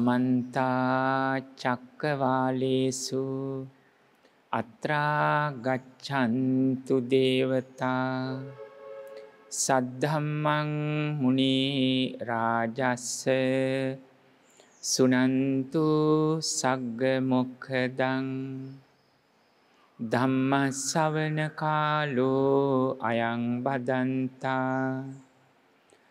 සමන්තා චක්කවාලේසු අත්‍රා ගච්ඡන්තු දේවතා සද්ධම්මං මුනි රාජස්ස සුනන්තු සග්ග මොක්ඛදං ධම්ම ශවන කාලෝ අයං බදන්තා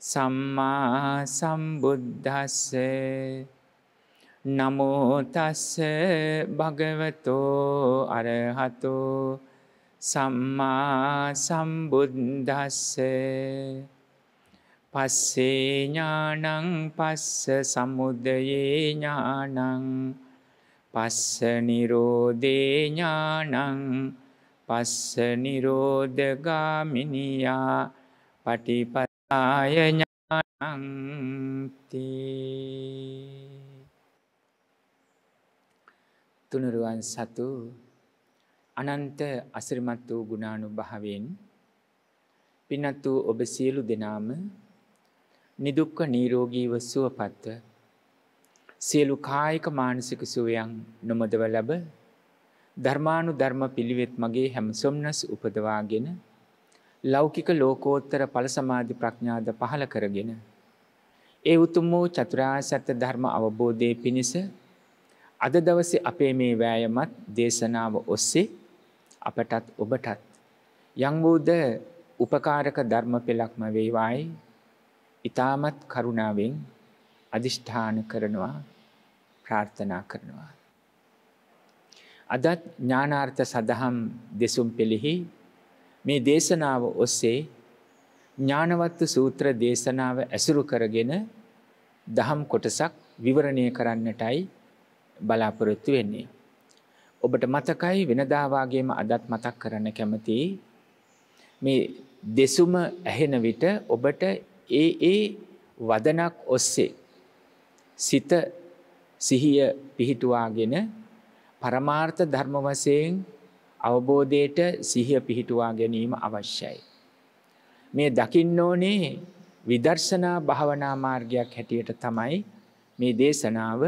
සම්මා සම්බුද්දස්ස නමෝ තස්ස භගවතෝ අරහතෝ සම්මා සම්බුද්දස්ස පස්සේ ඥානං පස්ස සමුදයේ ඥානං පස්ස නිරෝධේ ඥානං පස්ස නිරෝධගාමිනියා පටිප ආයඥානන්ති තුනුරුවන් සතු අනන්ත අසිරිමත් වූ ගුණානු භාවෙන් පිනත් වූ ඔබ සියලු දෙනාම නිදුක්ක නීරෝගීව සුවපත්ව සියලු කායික මානසික සුවයන් නොමදව ලබ ධර්මානු ධර්ම පිළිවෙත් මගේ හැම සොම්නස් උපදවාගෙන ලෞකික ලෝකෝත්තර ඵල සමාධි ප්‍රඥාද පහල කරගෙන ඒ උතුම් වූ චතුරාර්ය සත්‍ය ධර්ම අවබෝධයේ පිණිස අද දවසේ අපේ මේ වෑයමත් දේශනාව ඔස්සේ අපටත් ඔබටත් යම් වූද උපකාරක ධර්ම පෙළක්ම වේවායි ඊ타මත් කරුණාවෙන් අදිෂ්ඨාන කරනවා ප්‍රාර්ථනා කරනවා අදත් ඥානාර්ථ සදහම් දෙසුම් පෙළෙහි මේ දේශනාව ඔස්සේ ඥානවත්ත සූත්‍ර දේශනාව ඇසුරු කරගෙන දහම් කොටසක් විවරණය කරන්නටයි බලාපොරොත්තු වෙන්නේ. ඔබට මතකයි වෙනදාවාගේම අදත් මතක් කරන්න කැමති මේ දෙසුම ඇහෙන විට ඔබට ඒ ඒ වදනක් ඔස්සේ සිත සිහිය පිහිටුවාගෙන පරමාර්ථ ධර්ම වශයෙන් අවබෝධයට සිහිය පිහිටුවා ගැනීම අවශ්‍යයි. මේ දකින්න ඕනේ විදර්ශනා භාවනා මාර්ගයක් හැටියට තමයි මේ දේශනාව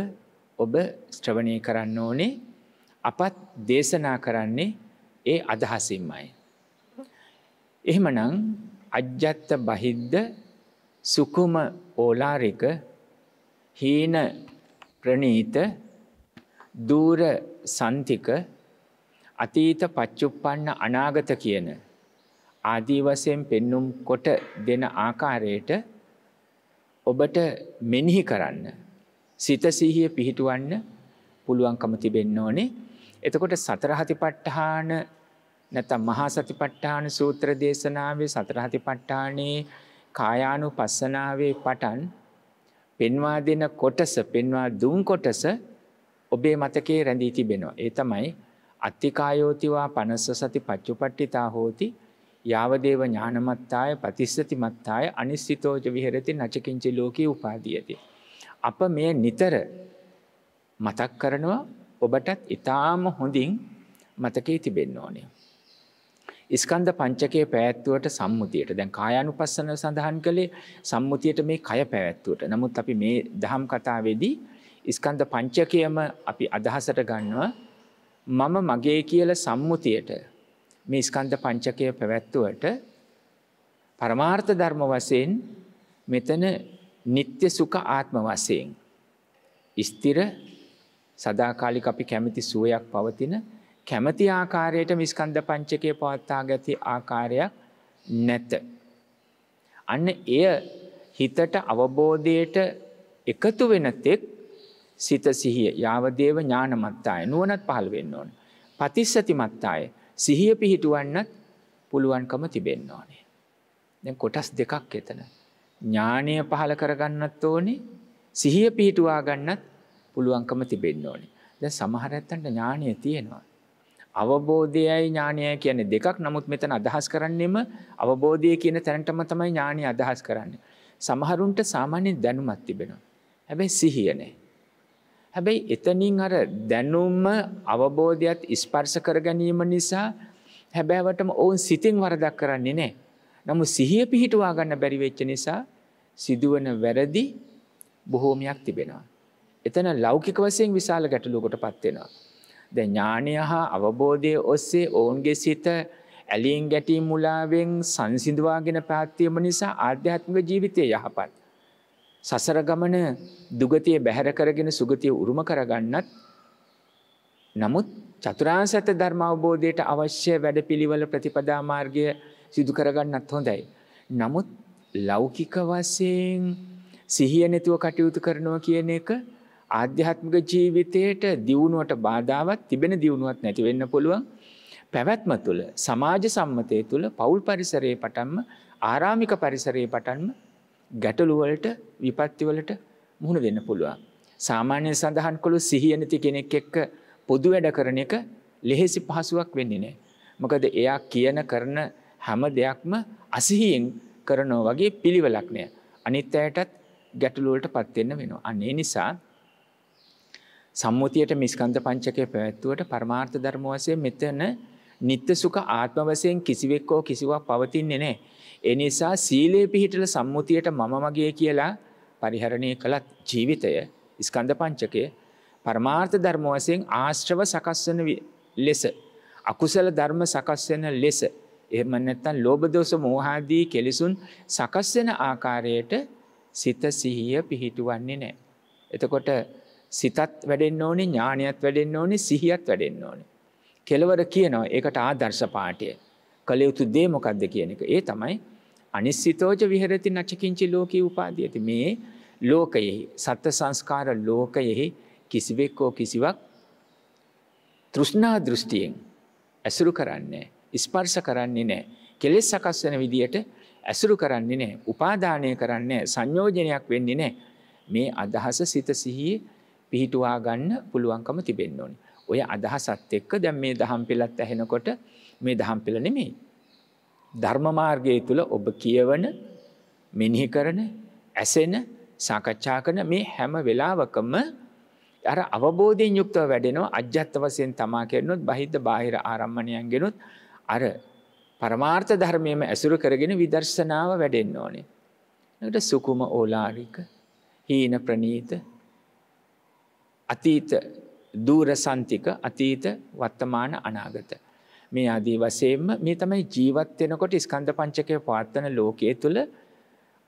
ඔබ ශ්‍රවණය කරන්න ඕනේ අපත් දේශනා කරන්නේ ඒ අදහසින්මයි. එහෙමනම් අජ්ජත්ත බහිද්ද සුකුම ඕලාරික හීන ප්‍රනීත දූර සන්තික අතීත පච්චුප්පන්න අනාගත කියන ආදී වශයෙන් පෙන්눔 කොට දෙන ආකාරයට ඔබට මෙනෙහි කරන්න සිත සිහිය පිහිටවන්න පුළුවන්කම තිබෙන්න ඕනේ. එතකොට සතර හතිපට්ඨාන නැත්නම් මහා සතිපට්ඨාන සූත්‍ර දේශනාවේ සතර හතිපට්ඨානේ කායානුපස්සනාවේ පටන් පෙන්වා දෙන කොටස පෙන්වා දුන් කොටස ඔබේ මතකයේ රැඳී තිබෙනවා. ඒ තමයි අත්තිකායෝතිවා පනස්ස සති පච්චුපට්ටිතා හෝති යාවදේව ඥානමත්තාය පතිස්සති මත්තාය අනිස්සිතෝජ විහරති නචකින්චි ලෝකී උපාදීයති. අප මෙය නිතර මතක් කරනවා ඔබටත් ඉතාම හොඳින් මතකේ තිබෙන්න ඕනය. ස්කන්ධ පංචකයේ පැවැත්වුවට සම්මුතියට දැන් කායනු පස්සන සඳහන් කළේ සම්මුතියට මේ කය පැවැත්වුවට නමුත් අපි මේ දහම් කතාවේදී ඉස්කන්ධ පංචකයම අපි අදහසට ගන්නවා මම මගේ කියල සම්මුතියට මේ ස්කන්ධ පංචකය පැවැත්තුවට පරමාර්ථ ධර්ම වසයෙන් මෙතන නිත්‍ය සුක ආත්ම වසයෙන්. ස්තිර සදාකාලික අපි කැමති සුවයක් පවතින කැමති ආකාරයට මිස්කන්ධ පංචකය පවත්තා ගැති ආකාරයක් නැත. අන්න එය හිතට අවබෝධයට එකතු වෙන තෙක් සිත සිහිය යාවදේව ඥානමත්තාය නුවනත් පහළ වෙන්න ඕන. පතිස්සති මත්තාය සිහිය පිහිටුවන්නත් පුළුවන්කම තිබෙන්න ඕනේ. දැ කොටස් දෙකක් එතන. ඥානය පහළ කරගන්නත් ඕනේ සිහිය පිහිටුවාගන්නත් පුළුවන්කම තිබෙන්න ඕනේ. දැ සමහරැත්තන්ට ඥානය තියෙනවා. අවබෝධයයි ඥානය කියන දෙකක් නමුත් මෙතන අදහස් කරන්නෙම අවබෝධය කියන තැනටම තමයි ඥානය අදහස් කරන්න. සමහරුන්ට සාමාන්‍ය දැනුමත් තිබෙනවා. හැබැයි සිහියනේ. හැබැයි එතනින් අර දැනුම්ම අවබෝධයක්ත් ඉස්පර්ස කර ගැනීම නිසා හැබෑවටම ඔවුන් සිතින් වරදක් කරන්නේ නෑ. නමු සිහිය පිහිටවා ගන්න බැරිවෙච්ච නිසා සිදුවන වැරදි බොහෝමයක් තිබෙනවා. එතන ලෞකික වසයෙන් විශාල ගැටලුකොට පත්වෙනවා. ද ඥානය හා අවබෝධය ඔස්සේ ඔවුන්ගේ සිත ඇලියෙන් ගැටීම් මුලාවෙන් සංසිදුවාගෙන පැත්වීම නිසා ආධ්‍යාත්මික ජීවිතය යහපත්. සසර ගමන දුගතිය බැහැර කරගෙන සුගතිය උරුම කරගන්නත් නමුත් චතුරාර්ය සත්‍ය ධර්ම අවබෝධයට අවශ්‍ය වැඩපිළිවෙල ප්‍රතිපදා මාර්ගය සිදු කරගන්නත් හොඳයි. නමුත් ලෞකික වශයෙන් සිහිය නැතුව කටයුතු කරනවා කියන එක ආධ්‍යාත්මික ජීවිතයට දියුණුවට බාධාවත් තිබෙන දියුණුවත් නැති වෙන්න පුළුවන්. පැවැත්ම තුළ සමාජ සම්මතය තුළ පවුල් පරිසරයේ පටන්ම ආරාමික පරිසරයේ පටන්ම ගැටලුවලට විපත්තිවලට මුහුණ දෙන්න පුළුවන්. සාමාන්‍යයෙන් සඳහන් කොළු සිහියනති කෙනෙක් එක්ක පොදු වැඩ කරන එක ලෙහෙසි පහසුවක් වෙන්නේ නෑ. මොකද එයා කියන කරන හැම දෙයක්ම අසිහියෙන් කරනෝ වගේ පිළිවෙලක් නෑ. අනිත් අයටත් ගැටලුවලට පත්වෙන්න වෙනවා. අන්නේ නිසා සම්මුතියට මිස්කන්ධ පංචකය පැවැත්වුවට පරමාර්ථ ධර්ම වශයෙන් මෙතන නිත්‍ය සුඛ ආත්ම වශයෙන් කිසිවෙක් හෝ කිසිවක් පවතින්නේ නැහැ. ඒ නිසා සීලේ පිහිටල සම්මුතියට මම මගේ කියලා පරිහරණය කළත් ජීවිතය ස්කන්ධ පංචකය පරමාර්ථ ධර්ම වශයෙන් ආශ්‍රව සකස් වෙන ලෙස අකුසල ධර්ම සකස් වෙන ලෙස එහෙම නැත්නම් ලෝභ දෝෂ මෝහාදී කෙලිසුන් සකස් වෙන ආකාරයට සිත සිහිය පිහිටුවන්නේ නැහැ. එතකොට සිතත් වැඩෙන්න ඕනේ ඥානියත් වැඩෙන්න ඕනේ සිහියත් වැඩෙන්න ඕනේ. කෙලවර කියනවා ඒකට ආදර්ශ පාඨය. කළ යුතු දේ මොකක්ද කියන එක ඒ තමයි අනිස්සිතෝජ විහරති නචකින්චි ලෝක උපාදයති මේ ලෝකයෙහි සත්‍ය සංස්කාර ලෝකයෙහි කිසිවෙක්කෝ කිසිවක් තෘෂ්නා දෘෂ්ටියෙන් ඇසුරු කරන්නේ ස්පර්ශ කරන්නේ නෑ කෙලෙස් සකස් වන විදියට ඇසුරු කරන්නේ නෑ උපාදානය කරන්නේ සංයෝජනයක් වෙන්නේ නෑ මේ අදහස සිත සිහියේ පිහිටුවා ගන්න පුළුවන්කම තිබෙන්න ඕනි. ඔය අදහසත් එක්ක දැන් මේ දහම් පෙළත් ඇහෙනකොට මේ දහම් පෙළ නෙමෙයි. ධර්මමාර්ගය තුළ ඔබ කියවන මෙනිහි කරන ඇසෙන සාකච්ඡා කරන මේ හැම වෙලාවකම අර අවබෝධයෙන් යුක්තව වැඩෙනවා අජ්‍යත්ත වශයෙන් තමා කරනොත් බහිද්ද බාහිර ආරම්මණයන්ගෙනුත් අර පරමාර්ථ ධර්මයේම ඇසුරු කරගෙන විදර්ශනාව වැඩෙන්න ඕනේ. එකට සුකුම ඕලාරික, හීන ප්‍රනීත, අතීත දූරසන්තික, අතීත වර්තමාන අනාගත මේ අදී වසයෙන්ම මේ තමයි ජීවත්වෙනකොට ස්කන්ධ පංචකය පාත්තන ලෝකයේ තුළ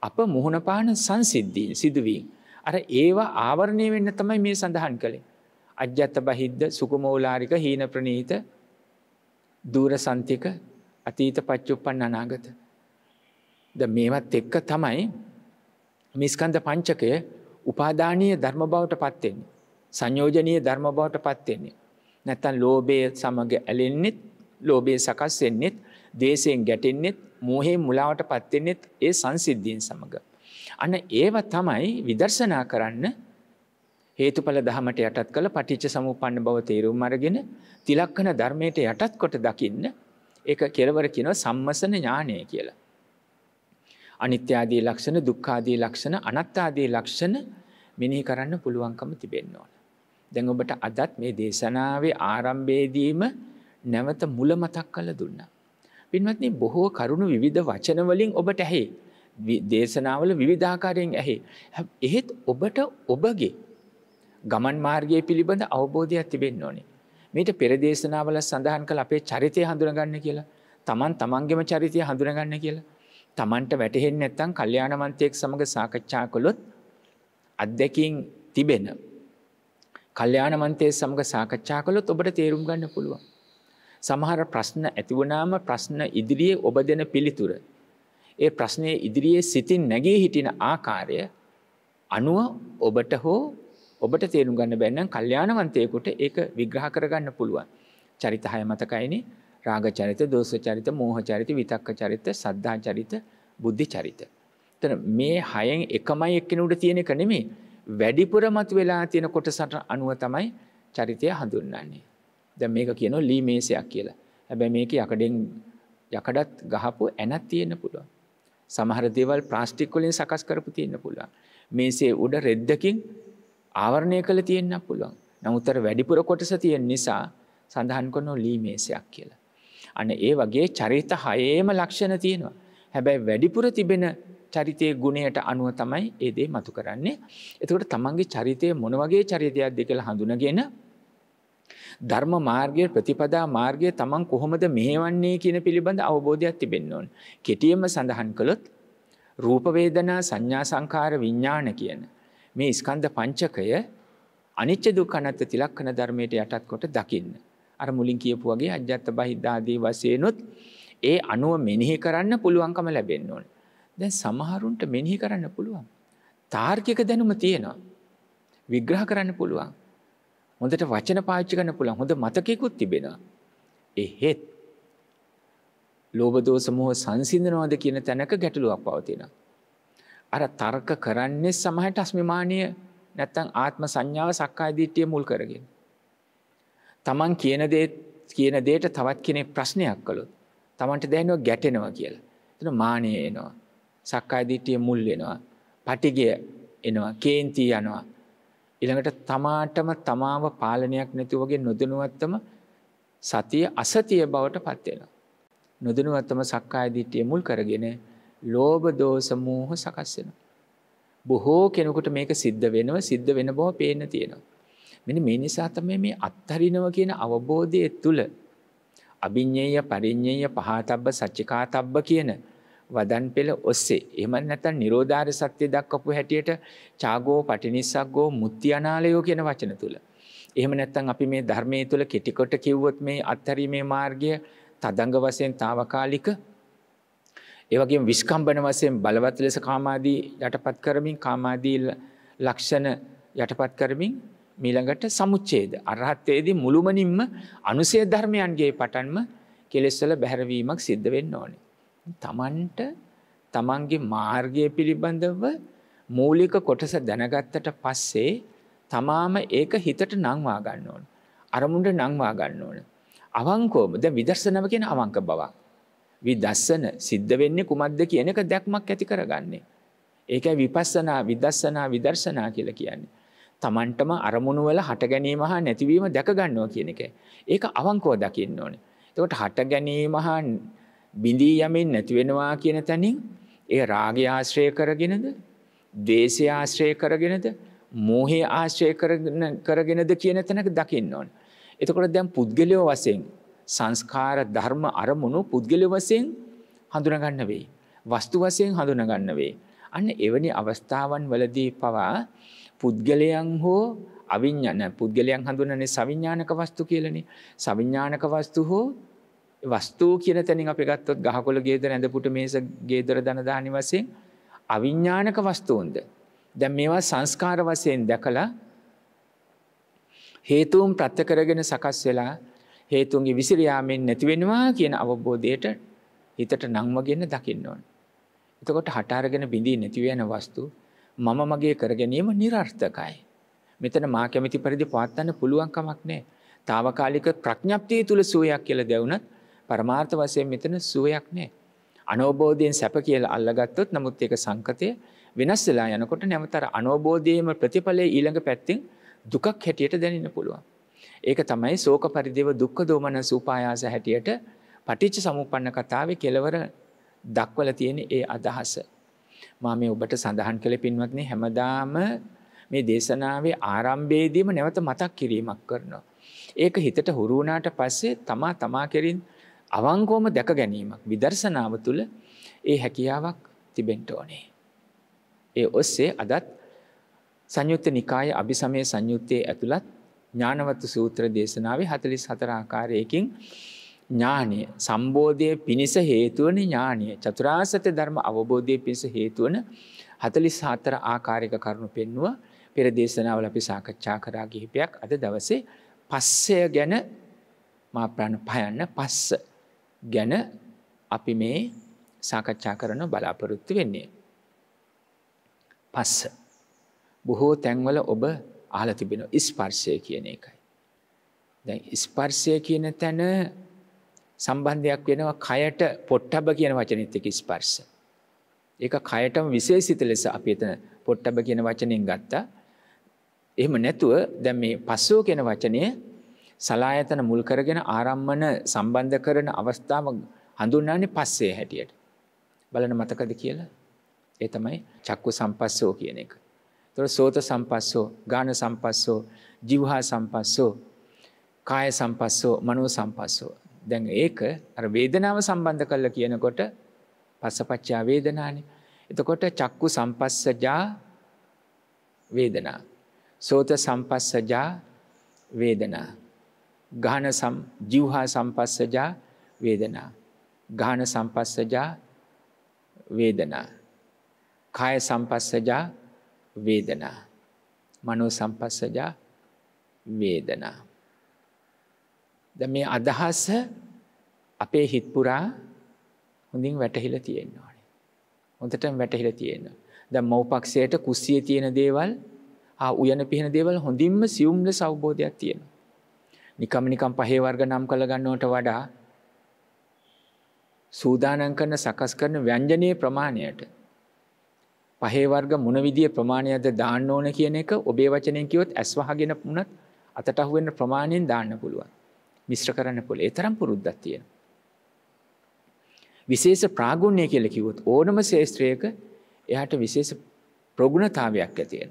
අප මුහුණපාන සංසිද්ධීන් සිදුවීන්. අර ඒවා ආවරණය වෙන්න තමයි මේ සඳහන් කළේ. අජ්‍යත්ත බහිද්ද සුකුමෝලාරික හීන ප්‍රනීත දූර සන්තික අතීත පච්චුප්පන් අනාගත. ද මේවත් එක්ක තමයි මිස්කන්ද පංචකය උපාධානය ධර්ම බවට පත්වෙන්නේ. සංයෝජනය ධර්ම බවට පත්වෙන්නේ. නැත්තන් ලෝබය සමඟ ඇලෙන්න්නෙත් ලෝබයෙන් සකස් වෙන්නෙත් දේශයෙන් ගැටෙන්නෙත් මෝහෙන් මුලාවට පත්වෙන්නෙත් ඒ සංසිද්ධියෙන් සමඟ. අන්න ඒව තමයි විදර්ශනා කරන්න හේතුඵල දහමට යටත් කළ පටිච්ච සමුපන්න බව තේරුම් අරගෙන තිලක්කන ධර්මයට යටත් කොට දකින්න ඒක කෙලවර කියනව සම්මසන ඥානය කියලා. අනිත්‍යාදී ලක්ෂණ දුක්ඛාදී ලක්ෂණ අනත්තාදී ලක්ෂණ මෙනෙහි කරන්න පුළුවන්කම තිබෙන්න ඕන. දැන් ඔබට අදත් මේ දේශනාවේ ආරම්භයේදීම නැවත මුල මතක් කළ දුන්නා. පින්වත්නි බොහෝ කරුණු විවිධ වචනවලින් ඔබට ඇහේ. දේශනාවල විවිධාකාරයෙන් ඇහේ. එහෙත් ඔබට ඔබගේ ගමන් මාර්ගය පිළිබඳ අවබෝධයක් තිබෙන්න ඕනේ. මේට පෙරදේශනාවල සඳහන් කළ අපේ චරිතය හඳුනගන්න කියලා තමන් තමන්ගෙම චරිතය හඳුනගන්න කියලා. තමන්ට වැටහෙන් නැත්තං කල්්‍යයානමන්තයෙක් සමඟ සාකච්ඡා කොළොත් අත්දැකින් තිබෙන. කල්්‍යයානමන්තය සමඟ සාකච්ඡා කොළොත් ඔබට තේරුම් ගන්න පුළුවන්. සමහර ප්‍රශ්න ඇතිවනාම ප්‍රශ්න ඉදිරියේ ඔබ දෙන පිළිතුර. ඒ ප්‍රශ්නය ඉදිරියේ සිතින් නැගේ හිටින ආකාරය අනුව ඔබට හෝ ඔබට තේරුම් ගන්න බැන්නම් කල්්‍යානවන්තයකුට ඒක විග්‍රහ කරගන්න පුළුවන්. චරිතහය මතකයිනි රාග චරිත දෝස චරිත මෝහ චරිත විතක්ක චරිත සද්ධා චරිත බුද්ධි චරිත. තන මේ හයෙන් එකමයි එක්කෙනුට තියෙන එක නෙමේ වැඩිපුර මතු වෙලා තියෙන කොටසට අනුව තමයි චරිතය හඳුන්නන්නේ. දැ මේක කියන ලීමේසයක් කියලා හැබැ මේක යකඩෙන් යකඩත් ගහපු ඇනත් තියෙන පුළුව සමහර දේවල් ප්‍රාස්ටික්කොලින් සකස් කරපු තියන්න පුළුවන් මේසේ උඩ රෙද්දකින් ආවරණය කළ තියෙන්න්න පුළුවන් නමුත්තර වැඩිපුර කොටස තියෙන් නිසා සඳහන් කොන්නෝ ලීමේසයක් කියලා අන ඒ වගේ චරිත හයේම ලක්ෂණ තියෙනවා හැබැයි වැඩිපුර තිබෙන චරිතය ගුණයට අනුව තමයි ඒදේ මතු කරන්නේ එතකට තමන්ගේ චරිතය මොන වගේ චරිතයක් දෙකළ හඳුනගෙන ධර්ම මාර්ගයේ ප්‍රතිපදා මාර්ගයේ තමන් කොහොමද මෙහෙවන්නේ කියන පිළිබඳ අවබෝධයක් තිබෙන්න ඕන. කෙටියෙන්ම සඳහන් කළොත් රූප වේදනා සංඥා සංකාර විඥාන කියන මේ ස්කන්ධ පංචකය අනිච්ච දුක්ඛ අනාත්ම තිලක්කන ධර්මයට යටත් කොට දකින්න. අර මුලින් කියපු වගේ අජ්ජත් බහිද්දාදී වශයෙන්ොත් ඒ අනුව මෙනෙහි කරන්න පුළුවන්කම ලැබෙන්න ඕන. දැන් සමහරුන්ට මෙනෙහි කරන්න පුළුවන්. තාර්කික දැනුම තියෙනවා. විග්‍රහ කරන්න පුළුවන්. හොඳට වචන පාවිච්චි කරන්න පුළුවන් හොඳ මතකයකුත් තිබෙනවා. එහෙත් ලෝභ දෝෂ මොහ සංසිඳනවද කියන තැනක ගැටලුවක් පවතිනවා. අර තර්ක කරන්නේ සමහරට අස්මිමානීය නැත්තම් ආත්ම සංඥාව සක්කාය දිට්ඨිය මුල් කරගෙන. Taman කියන දේ කියන දෙයට තවත් කෙනෙක් ප්‍රශ්නයක් කළොත් Tamanට දැනෙනවා ගැටෙනවා කියලා. එතන මානෙ එනවා. සක්කාය දිට්ඨිය මුල් වෙනවා. පටිගය එනවා. කේන්ති යනවා. ඊළඟට තමාටම තමාව පාලනයක් නැති වගේ නොදනුවත්තම සතිය අසතිය බවට පත් වෙනවා. නොදනුවත්තම සක්කාය දිට්ඨිය මුල් කරගෙන ලෝභ දෝෂ මෝහ සකස් වෙනවා. බොහෝ කෙනෙකුට මේක සිද්ධ වෙනව සිද්ධ වෙන බව පේන්න තියෙනවා. මෙන්න මේ නිසා තමයි මේ අත්හරිනව කියන අවබෝධය තුළ අභිඤ්ඤේය පරිඤ්ඤේය පහතබ්බ සච්චිකාතබ්බ කියන වදන් පෙළ ඔස්සේ එහෙම නැත්නම් නිරෝධාර සත්‍ය දක්වපු හැටියට චාගෝ පටිනිස්සග්ගෝ මුත්‍යානාලයෝ කියන වචන තුල. එහෙම නැත්නම් අපි මේ ධර්මයේ තුල කෙටි කොට කිව්වොත් මේ අත්හැරීමේ මාර්ගය තදංග වශයෙන් తాවකාලික ඒ වගේම විස්කම්බන වශයෙන් බලවත් ලෙස කාමාදී යටපත් කරමින් කාමාදී ලක්ෂණ යටපත් කරමින් මීළඟට සමුච්ඡේද අරහත්යේදී මුළුමනින්ම අනුසය ධර්මයන්ගේ පටන්ම කෙලෙස් වල බැහැරවීමක් සිද්ධ වෙන්න ඕනේ. තමන්ට තමන්ගේ මාර්ගය පිළිබඳව මූලික කොටස දැනගත්තට පස්සේ තමාම ඒක හිතට නංවා ගන්න ඕන. අරමුන්ට නංවා ගන්න ඕන. අවංකෝම ද විදර්ශනව කියෙන අවංක බවක්. විදස්සන සිද්ධ වෙන්නේ කුමක්ද කියන එක දැක්මක් ඇති කරගන්නේ. ඒක විපස්සනා විදස්සනා විදර්ශනා කියල කියන්නේ. තමන්ටම අරමුණුවල හට ගැනීම හා නැතිවීම දැක ගන්නවා කියන එක. ඒක අවංකෝ දකින්න ඕන. තවට හට ගැනීම හා බිඳී යමින් නැති වෙනවා කියන තැනින් ඒ රාගය ආශ්‍රය කරගෙනද දේශය ආශ්‍රය කරගෙනද මෝහේ ආශ්‍රය කරගෙනද කියන තැනක දකින්න ඕන. එතකොට දැන් පුද්ගලයෝ වශයෙන් සංස්කාර ධර්ම අරමුණු පුද්ගලයෝ වශයෙන් හඳුනගන්න වෙයි. වස්තු වශයෙන් හඳුනගන්න වෙයි. අන්න එවැනි අවස්ථාවන් වලදී පවා පුද්ගලයන් හෝ අවිඤ්ඤාණ පුද්ගලයන් හඳුනන්නේ සවිඥානික වස්තු කියලානේ. සවිඥානික වස්තු හෝ වස්තුූ කියන තැනින් අපි ගත්තොත් ගහකොළ ගේදර ඇඳපුට මේස ගේදර දනදානි වසයෙන් අවිඤ්ඥානක වස්තුූන්ද. දැ මේවා සංස්කාර වසයෙන් දැකලා හේතුවම් ප්‍රත්ථකරගෙන සකස් වෙලා හේතුන්ගේ විසිරයාමෙන් නැතිවෙනවා කියන අවබෝධයට හිතට නංමගෙන දකින්න ඕන්. එතකොට හටාරගෙන බිඳී නැතිවෙන වස්තු මම මගේ කරගැනීම නිරර්ථකයි. මෙතන මා කැමිති පරිදි පවත්වන්න පුළුවන්කමක් නෑ. තාවකාලික ප්‍රඥප්තිය තුළ සූයක් කියල දෙවුනත් පරමාර්ථ වසය මෙතන සුවයක් නෑ. අනෝබෝධයෙන් සැප කියල අල්ලගත්තොත් නමුත් ඒක සංකතය වෙනස් වෙලා යනකොට නැවතර අනෝබෝධයම ප්‍රතිඵලය ඊළඟ පැත්තිං දුකක් හැටියට දැනන්න පුළුවන්. ඒක තමයි සෝක පරිදිව දුක්ක දෝමන සූපායාස හැටියට පටිච්ච සමුපන්න කතාව කෙලවර දක්වල තියෙන ඒ අදහස. මා මේ ඔබට සඳහන් කළ පින්වත්නේ හැමදාම මේ දේශනාවේ ආරම්භේදීම නැවත මතක් කිරීමක් කරනවා. ඒක හිතට හුරුුණාට පස්සේ තමා තමා කෙරින් අවංකෝම දැක ගැනීමක් විදර්ශනාව තුළ ඒ හැකියාවක් තිබෙන්ට ඕනේ. ඒ ඔස්සේ අදත් සංයුත්ත නිකාය අභිසමය සංයුත්තයේ ඇතුළත් ඥානවත්තු සූත්‍ර දේශනාවේ හතලිස් හතරාකාරයකින් ඥානය සම්බෝධය පිණිස හේතුවන ඥානය චතුරාසත්‍ය ධර්ම අවබෝධය පිණිස හේතුවන හතලිස් හතර ආකාරයක කරුණු පෙන්නුව පෙර දේශනාවල අපි සාකච්ඡා කරා ගිහිපයක් අද දවසේ පස්සය ගැන මා ප්‍රණ පයන්න පස්ස ගැන අපි මේ සාකච්ඡා කරන බලාපොරොත්තු වෙන්නේ. පස්ස. බොහෝ තැන්වල ඔබ අහල තිබෙන ඉස්පර්ශය කියන එකයි. දැ ඉස්පර්ශය කියන තැන සම්බන්ධයක් වෙනවා කයට පොට්ටබ කියන වචනත්තක ස්පර්ස. ඒක කයටම විශේසිත ලෙස අපි එතන පොට්ටබ කියන වචනයෙන් ගත්තා. එහෙම නැතුව දැ මේ පස්සෝ කියන වචනය සලායතන මුල් කරගෙන ආරම්මන සම්බන්ධ කරන අවස්ථාව හඳුන්නාන්නේ පස්සේ හැටියට. බලන මතකද කියලා ඒ තමයි චක්කු සම්පස්සෝ කියන එක. තොර සෝත සම්පස්සෝ ගාන සම්පස්සෝ ජිවහා සම්පස්සෝ කාය සම්පස්සෝ මනෝ සම්පස්සෝ. දැන් ඒක අර වේදනාව සම්බන්ධ කරලා කියනකොට පස්සපච්චා වේදනානේ. එතකොට චක්කු සම්පස්සජා වේදනා. සෝත සම්පස්සජා වේදනා. ගාන ජිව්හා සම්පස්සජා වේදනා. ගාන සම්පස්සජා වේදනා. කාය සම්පස්සජා වේදනා. මනෝ සම්පස්සජා වේදනා. ද මේ අදහස අපේ හිත්පුරා හොඳින් වැටහිල තියෙන්න ඕනේ. හොඳට වැටහිල තියෙන්න. ද මවපක්ෂයට කුස්සිය තියෙන දේවල් උයන පිහෙන දේවල් හොඳින්ම සියුම්ල සවබෝධයක් තියෙනවා. නිකම් නිකම් පහේ වර්ග නම් කළ ගන්නවට වඩා සූදානම් කරන සකස් කරන ව්‍යංජනයේ ප්‍රමාණයට පහේ වර්ග මොන විදිය ප්‍රමාණයද දාන්න ඕන කියන එක ඔබේ වචනයෙන් කිව්වොත් ඇස් වහගෙන වුණත් අතට අහු වෙන ප්‍රමාණයෙන් දාන්න පුළුවන්. මිශ්‍ර කරන්න පුළුවන්. ඒ තරම් පුරුද්දක් තියෙනවා. විශේෂ ප්‍රාගුණ්‍ය කියලා කිව්වොත් ඕනම ශේස්ත්‍රයක එයාට විශේෂ ප්‍රගුණතාවයක් ඇති වෙනවා.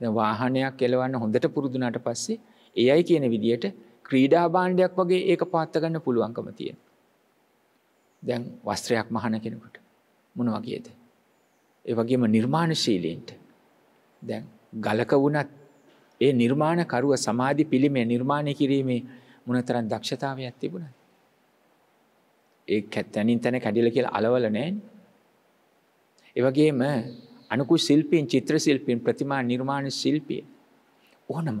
දැන් වාහනයක් එලවන්න හොඳට පුරුදුනාට පස්සේ එයයි කියන විදියට ක්‍රීඩා බාණ්ඩයක් වගේ ඒක පාත්තගන්න පුළුවන්කම තියෙන. දැන් වස්ත්‍රයක් මහන කෙනෙකුට මොන වගේද. ඒ වගේම නිර්මාණශීලීන්ට දැන් ගලක වුණත් ඒ නිර්මාණකරුව සමාධි පිළිමේ නිර්මාණය කිරීමේ මොනතරන් දක්ෂතාවයක් තිබුණ. ඒ කැත්තැනින් තැන කැඩිල කියල අලවල නෑන්. ඒවගේම අනකු සිල්පීන් චිත්‍ර සිල්පීන් ප්‍රතිමා නිර්මාණ ශිල්පිය ඕනම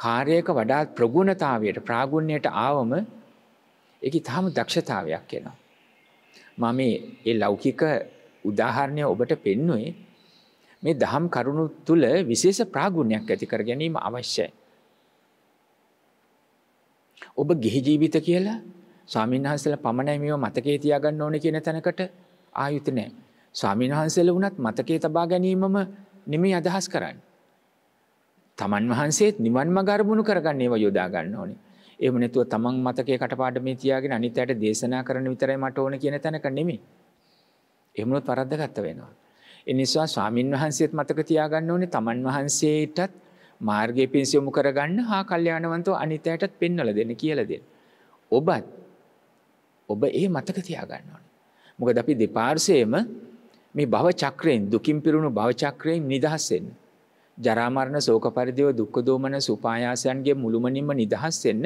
කාර්යයක වඩාත් ප්‍රගුණතාවයට ප්‍රාගුණ්‍යයට ආවම එක ඉතාම දක්ෂතාවයක් එනවා. මම ඒ ලෞකික උදාහරණය ඔබට පෙන්නුවේ මේ දහම් කරුණු තුළ විශේෂ ප්‍රාගුණයක් ඇති කර ගැනීම අවශ්‍යයි. ඔබ ගිහි ජීවිත කියලා ස්වාමීන් වහන්සේලා පමණයි මේව මතකයේ තියාගන්න ඕනේ කියන තැනකට ආයුත නැහැ. ස්වාමීන් වහන්සේලා වුණත් මතකයේ තබා ගැනීමම නෙමෙයි අදහස් කරන්නේ. තමන් වහන්සේ නිවන් මගරමුණු කරගන්න ඒව යොදාගන්න ඕනේ. එම නැතුව තමන් මතකේ කටපාඩ මේ තියාගෙන අනිත් අයට දේශනා කරන විතරයි මට ඕන කියන තැනක නෙමෙයි. එහෙමනොත් වරද්දගත වෙනවා. ඒ නිසා ස්වාමින් වහන්සේත් මතක තියාගන්න ඕනේ තමන් වහන්සේටත් මාර්ගයේ පිංස යොමු කරගන්න හා කල්යාණවන්තව අනිත් අයටත් පෙන්වලා දෙන්න කියලා දෙන්න. ඔබත් ඔබ ඒ මතක තියාගන්න ඕනේ. මොකද අපි දෙපාර්සයේම මේ භව චක්‍රයෙන් දුකින් පිරුණු භව චක්‍රයෙන් නිදහස් වෙන්න. ජරාමරණ සෝක පරිදිව දුක්ක දෝමන සුපායාසයන්ගේ මුළුමනින්ම නිදහස් වෙන්න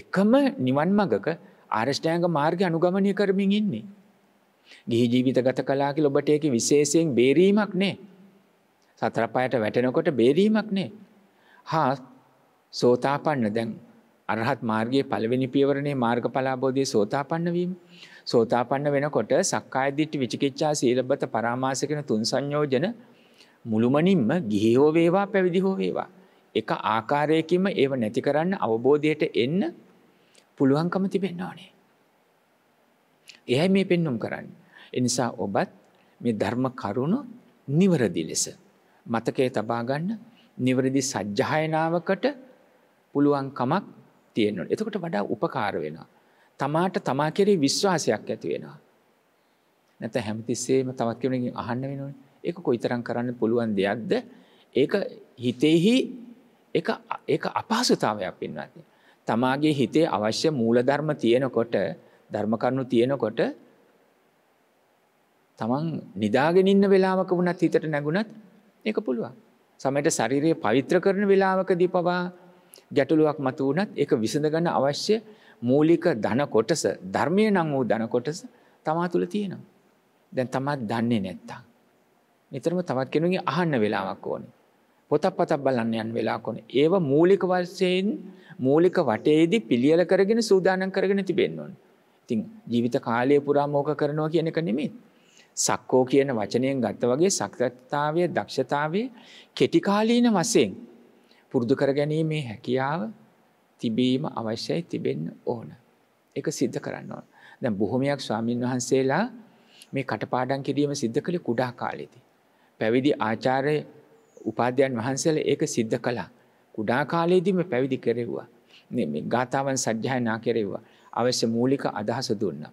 එකම නිවන් මගක ආර්ෂ්ඨයන්ග මාර්ග අනුගමනය කරමින් ඉන්නේ. ගිහි ජීවිත ගත කලාකි ලොබට ඒක විශේෂයෙන් බේරීමක් නේ. සතරපායට වැටෙනකොට බේරීමක් නේ. හා සෝතාපන්න දැන් අරහත් මාර්ගයේ පළවෙනි පියවරණේ මාර්ග පලාබෝධයේ සෝතාපන්න වීම. සෝතාපන්න වෙනකොට සක්කායදිට්ටි විචිකිච්ඡා සීලබ්බත පරාමාස කියන තුන් සංයෝජන මුළුමනින්ම ගිහිහෝ වේවා පැවිදිහෝ වේවා. එක ආකාරයකින්ම ඒව නැති කරන්න අවබෝධයට එන්න පුළුවන්කම තිබෙන්න ඕනේ. එහැයි මේ පෙන්නුම් කරන්න. එනිසා ඔබත් මේ ධර්ම කරුණු නිවරදි ලෙස. මතකය තබාගන්න නිවරදි සජ්්‍යායනාවකට පුළුවන්කමක් තියෙන්නුට. එතකොට වඩා උපකාර වෙනවා. තමාට තමා කෙරේ විශ්වාසයක් ඇති වෙනවා. නැත හැමතිස්සේම තවත් කෙනෙකින් අහන්න වෙනවා. එක කොයිතරං කරන්න පුළුවන් දෙයක්ද ඒ හිතෙහි ඒ අපහසුතාවයක් පෙන්වති. තමාගේ හිතේ අවශ්‍ය මූලධර්ම තියෙනකොට ධර්මකරණු තියෙනකොට තමන් නිදාගෙන ඉන්න වෙලාවක වුණත් හිතට නැගුණත් ඒක පුළුවන්. සමයට ශරීරය පවිත්‍ර කරන වෙලාවකදී පවා ගැටලුවක් මතු වුණත් ඒක විසඳගන්න අවශ්‍ය මූලික ධන කොටස ධර්මය නම් වූ ධන කොටස තමා තුළ තියෙනවා. දැන් තමත් දන්නේ නැත්තම්. නිතරම තවත් කෙනුගේ අහන්න වෙලාවක් ඕනේ. පොතක් පතක් බලන්න යන් වෙලාකොන. ඒව මූලික වර්සයෙන් මූලික වටේදි පිළියල කරගෙන සූදානන් කරගෙන තිබෙන්නවන්. ඉතිං ජීවිත කාලය පුරා මෝක කරනවා කියන එක නෙමේ. සක්කෝ කියන වචනයෙන් ගත්ත වගේ සක්තත්තාවය දක්ෂතාවේ කෙටිකාලීන වසයෙන් පුරුදු කර ගැනීමේ හැකියාව තිබීම අවශ්‍යයි තිබෙන්න ඕන. එක සිද්ධ කරන්න ඕන. දැ බොහොමයක් ස්වාමීන් වහන්සේලා මේ කටපාඩන් කිරීම සිද්ධ කළ කුඩා කාලෙති. පැවිදි ආචාරය උපාධ්‍යයන් වහන්සේල ඒක සිද්ධ කලා. කුඩා කාලයේදීම පැවිදි කෙරෙව්වා. ගාථාවන් සජ්්‍යායනා කෙරෙව්වා. අවශ්‍ය මූලික අදහස දුන්න.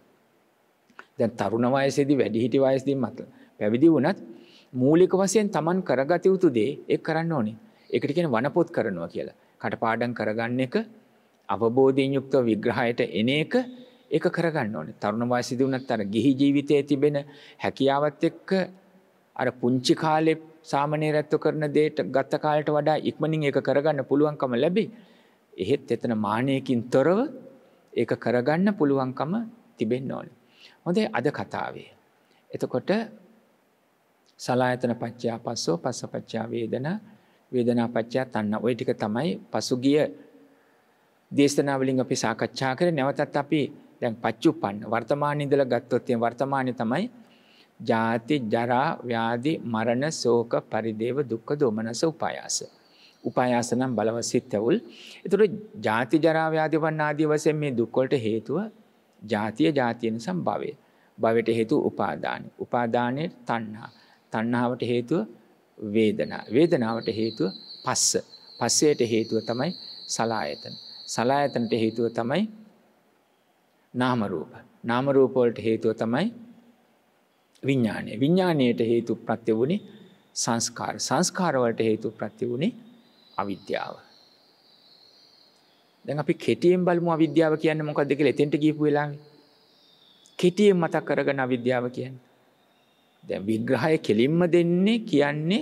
දැන් තරුණ වයසේදී වැඩිහිටි වයස්දී මත පැවිදි වනත් මූලික වසයෙන් තමන් කරගත යුතු දේ එක් කරන්න ඕනේ එකට කියෙන වනපොත් කරනවා කියලා. කටපාඩන් කරගන්න එක අවබෝධීන් යුක්ත විග්‍රහයට එන එක එක කරගන්න ඕනේ තරුණ වයසිදී වනත් අර ගිහි ජීවිතය තිබෙන හැකියාවත් එක්ක අර පුංචි කාලෙ සාමනය රැත්තු කරන දේට ගත්ත කාලට වඩා ඉක්මනින් එක කරගන්න පුළුවන්කම ලැබේ. එහෙත් එතන මානයකින් තොරව ඒ කරගන්න පුළුවන්කම තිබෙන්න ඕන. හොඳේ අද කතාවේ. එතකොට සලායතන පච්චා පස්සෝ පස්ස පච්චා වේදන වේදනා පච්චා තන්න ඔය ටික තමයි පසුගිය දේශනාවලින් අපි සාකච්ඡා කර නැවතත් අපි දැන් පච්චුපන්න වර්තමානය ඉඳලා ගත්තොත් වර්තමානය තමයි ජාති ජරා ව්‍යාධි මරණ ශෝක පරිදේව දුක්ඛ දෝමනස උපායාස උපායාස නම් බලව සිතවුල් ඒතර ජාති ජරා ව්‍යාධි වන්න ආදී වශයෙන් මේ දුක් වලට හේතුව ජාතිය ජාතියන සම්භවය භවයට හේතු උපාදානයි උපාදානයේ තණ්හා තණ්හාවට හේතුව වේදනා වේදනාවට හේතුව පස්ස පස්සයට හේතුව තමයි සලායතන සලායතනට හේතුව තමයි නාම රූප නාම රූප වලට හේතුව තමයි විඤ්ඥානය විඤ්ඥානයට හේතු ප්‍රත්‍ය වුණේ සංස්කාර සංස්කාරවලට හේතු ප්‍රත්‍ය වුණේ අවිද්‍යාව. දැන් අපි කෙටියෙන් බලමු අවිද්‍යාව කියන්න මොකක් දෙකල එතෙන්ට ගීපු වෙලාව කෙටියෙන් මතක් කරගන අවිද්‍යාව කියන්න. දැ විග්‍රහය කෙලින්ම දෙන්නේ කියන්නේ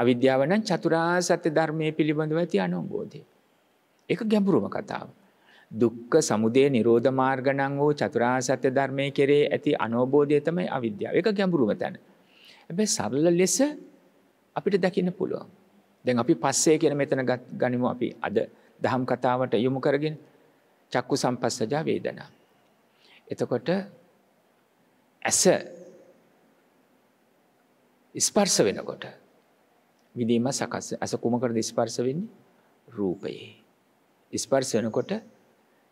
අවිද්‍යාවනන් චතුරා සත්‍ය ධර්මය පිළිබඳව ඇති අනුබෝධය. එක ගැඹුරුම කතාව. දුක්ඛ සමුදය නිරෝධ මාර්ග නම් වූ චතුරාර්ය සත්‍ය ධර්මයේ කෙරේ ඇති අනෝබෝධය තමයි අවිද්‍යාව. ඒක ගැඹුරුම තැන. හැබැයි සරල ලෙස අපිට දකින්න පුළුවන්. දැන් අපි පස්සේ කියන මෙතන ගනිමු අපි අද දහම් කතාවට යොමු කරගෙන චක්කු සම්පස්සජා වේදනා. එතකොට ඇස ස්පර්ශ වෙනකොට විදීම සකස් ඇස කුමකටද ස්පර්ශ වෙන්නේ? රූපයේ. ස්පර්ශ වෙනකොට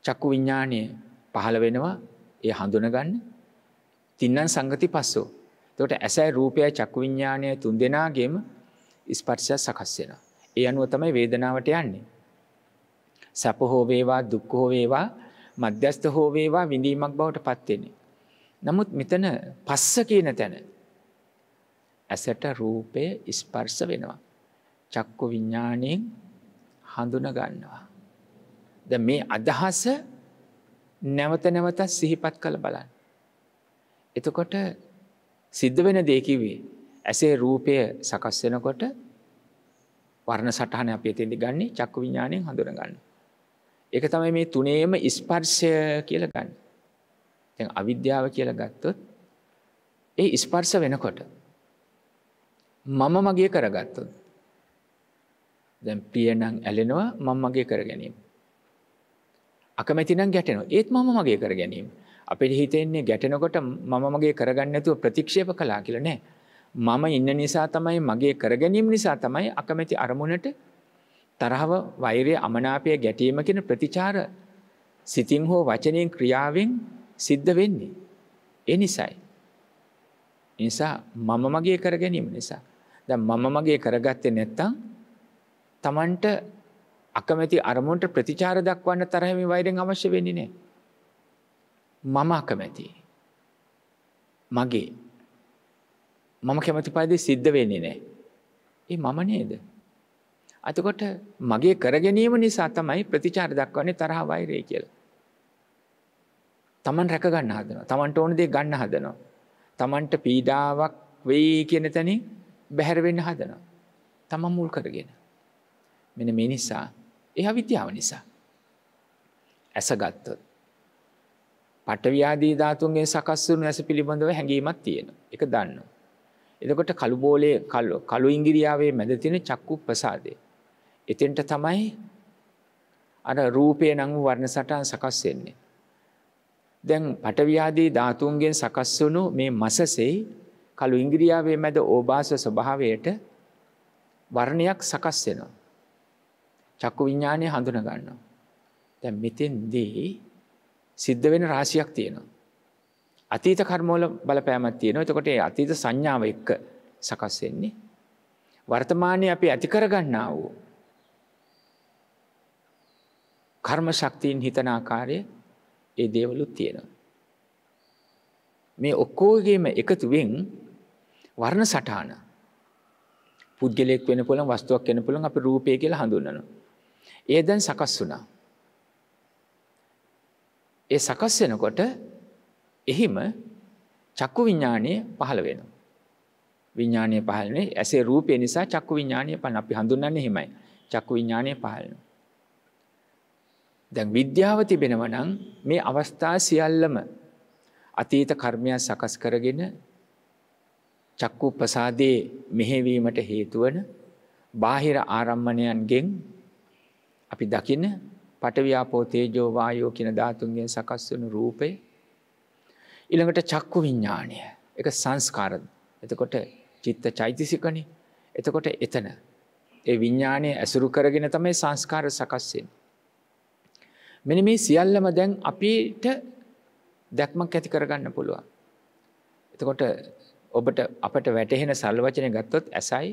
චක්කු විඤ්ඥානය පහළ වෙනවා ඒ හඳුනගන්න තින්නන් සංගති පස්සෝ. තොට ඇසයි රූපය චක්කු විඤ්ඥානය තුන් දෙනාගේම ඉස්පර්ශයක් සකස්වෙන. ඒ අනුව තමයි වේදනාවට යන්නේ. සැප හෝවේවා දුක්ක හෝවේවා මධ්‍යස්ත හෝවේවා විඳීමක් බවට පත්වෙන. නමුත් මෙතන පස්ස කියන තැන. ඇසට රූපය ඉස්පර්ස වෙනවා. චක්කු විඤ්ඥානයෙන් හඳුන ගන්නවා. ද මේ අදහස නැවත නැවතත් සිහිපත් කළ බලන්න. එතකොට සිද්ධ වෙන දේකිවේ ඇසේ රූපය සකස් වෙනකොට වර්ණ සටහන අප තෙදි ගන්නේ චක්ක විඥානයෙන් හඳුර ගන්න. ඒක තමයි මේ තුනේම ඉස්පර්ශය කියල ගන්න. තැන් අවිද්‍යාව කියල ගත්තොත් ඒ ඉස්පර්ස වෙනකොට මම මගේ කරගත්තොත් දැන් පියනං ඇලෙනවා මං මගේ කර ගැනීම. අකමැතිනම් ගැටෙනවා. ඒත් මම මගේ කර ගැනීම. අපේ හිතෙන්නේ ගැටෙනකොට මම මගේ කරගන්න නැතුව ප්‍රතික්ෂේප කළා කියලා නෑ. මම ඉන්න නිසා තමයි මගේ කර ගැනීම නිසා තමයි අකමැති අරමුණට තරහව, වෛරය, අමනාපය, ගැටීම කියන ප්‍රතිචාර සිතින් හෝ වචනයෙන් ක්‍රියාවෙන් සිද්ධ වෙන්නේ. ඒ නිසයි. නිසා මම මගේ කර ගැනීම නිසා. දැන් මම මගේ කරගත්තේ නැත්තම් Tamanට අකමැති අරමුණට ප්‍රතිචාර දක්වන්න තරහම වෛරෙන් අවශ්‍ය වෙන්නේ නෑ. මම අකමැති. මගේ. මම කැමති පරිදි සිද්ධ වෙන්නේ නෑ. ඒ මම නේද? අතකොට මගේ කරගැනීම නිසා තමයි ප්‍රතිචාර දක්වන්නේ තරහ වෛරය කියලා. Taman රැක ගන්න හදනවා. Tamanට ඕන දේ ගන්න හදනවා. Tamanට පීඩාවක් වෙයි කියන තැනින් බැහැර වෙන්න හදනවා. Taman මුල් කරගෙන. මෙන්න මේ නිසා එහ විද්‍යාව නිසා. ඇස ගත්තොත්. පටවියාදී ධාතුන්ගේ සකස්සුරු ඇස පිළිබඳව හැඟීමත් තියෙන එක දන්න. එතකොට කළුබෝලය කල්ලු කළු ඉංගිරියාවේ මැද තියෙන චක්කු ප්‍රසාදය. එතෙන්ට තමයි අර රූපය නං වර්ණ සටහන් සකස්වෙන්නේ. දැන් පටවියාදී ධාතුන්ගෙන් සකස්වුණු මේ මසසෙයි කළු ඉංගිරියාවේ මැද ඕභාස ස්වභාවයට වර්ණයක් සකස් වෙනවා. චක්කු විඤ්ඥානය හඳුන ගන්නවා. තැ මෙතෙන්දී සිද්ධ වෙන රාශියක් තියෙනවා. අතීත කර්මෝල බලපෑමත් තියෙන එතකොට අතීත සංඥාව එක්ක සකස්වෙන්නේ. වර්තමානය අපි ඇතිකරගන්නා වූ. කර්ම ශක්තිීන් හිතනාකාරය ඒ දේවලුත් තියෙනවා. මේ ඔක්කෝගේම එකතුවෙන් වර්ණ සටාන පුද්ගලෙක් වෙන පුළන් වස්තුවක් වෙන පුළන් අප රූපය කියලා හඳුන්නනවා. ඒ දැන් සකස් වුණා. ඒ සකස් වෙනකොට එහිම චක්කු විඤ්ඥානය පහළ වෙන. විඤ්ඥානය පහලනේ ඇසේ රූපය නිසා චක්කු විඤ්ඥානය පන අපි හඳුන්නන්න හෙමයි චක්කු විඤ්ඥානය පහලන. දැන් විද්‍යාව තිබෙනවනං මේ අවස්ථා සියල්ලම අතීත කර්මයක් සකස් කරගෙන චක්කු ප්‍රසාදයේ මෙහෙවීමට හේතුවන බාහිර ආරම්මණයන්ගෙන් අපි දකින පටව්‍යාපෝ තේජෝ වායෝ කියන ධාතුන්ගෙන් සකස් වන රූපය ඊළඟට චක්කු විඤ්ඥානය එක සංස්කාරද එතකොට චිත්ත චෛතිසිකන එතකොට එතන ඒ විඤ්ඥානය ඇසුරු කරගෙන තමයි සංස්කාර සකස්සෙන්. මෙන මේ සියල්ලම දැන් අපිට දැක්මක් ඇති කරගන්න පුළුවන්. එතකොට ඔබට අපට වැටහෙන සල්වචනය ගත්තොත් ඇසයි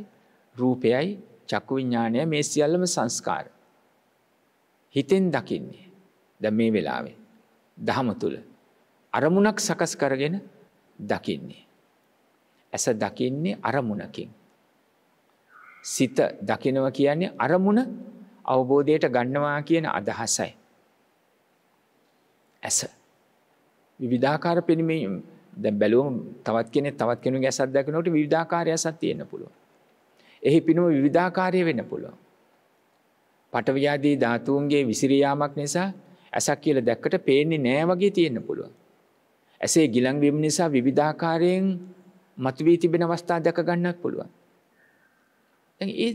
රූපයයි චක්කු විඤ්ඥානය මේ සියල්ලම සංස්කාර. හිතෙන් දකින්නේ දැ මේ වෙලාවේ දහම තුළ අරමුණක් සකස් කරගෙන දකින්නේ. ඇස දකින්නේ අරමුණකින්. සිත දකිනව කියන්නේ අරමුණ අවබෝධයට ගන්නවා කියන අදහසයි. ඇස. විධාකාර පිණිමීම් දැ බැලුවම් තවත් කෙනෙ තවත් කෙනු ඇසත් දැකනට විධාකාරය ඇසත් තියෙන පුළුව. එහි පිනුව විධාකාරය වෙන්න පුළුවන්. පටව්‍යාදී ධාතුූන්ගේ විසිරයාමක් නිසා ඇසක් කියල දැක්කට පේන්නේ නෑවගේ තියෙන්න්න පුළුව. ඇසේ ගිලංවීම නිසා විවිධාකාරයෙන් මතුවී තිබෙන අවස්ථා දැක ගන්නක් පුළුවන්. ඒ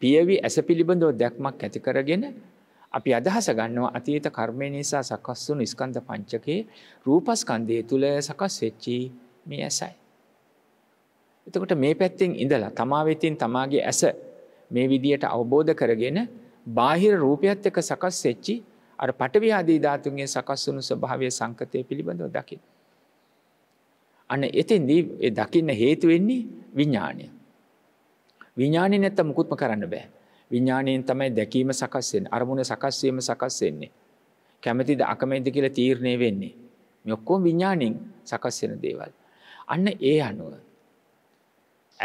පියවි ඇස පිළිබඳව දැක්මක් ඇති කරගෙන අපි අදහස ගන්නවා අතීත කර්මය නිසා සකස් වුණු ස්කන්ධ පංචකයේ රූපස්කන්ධය තුල සකස් වෙච්චි මේ ඇසයි. එතකොට මේ පැත්තෙන් ඉඳලා තමා වෙතින් තමාගේ ඇස මේ විදියට අවබෝධ කරගෙන බාහිර රූපයත් එක සකස් වෙච්චි අර පටවියාදී ධාතුන්ගේ සකස් වුණු ස්වභාවය සංකතය පිළිබඳව දකින. අන්න එතින්දී ඒ දකින්න හේතු වෙන්නේ විඥාණය. විඥාණය නැත්තම් මුකුත්ම කරන්න බෑ. විඥාණයෙන් තමයි දැකීම සකස් වෙන්නේ. අරමුණ සකස් වීම සකස් වෙන්නේ. කැමැතිද අකමැතිද කියලා තීරණය වෙන්නේ. මේ ඔක්කොම විඥාණයෙන් සකස් වෙන දේවල්. අන්න ඒ අනුව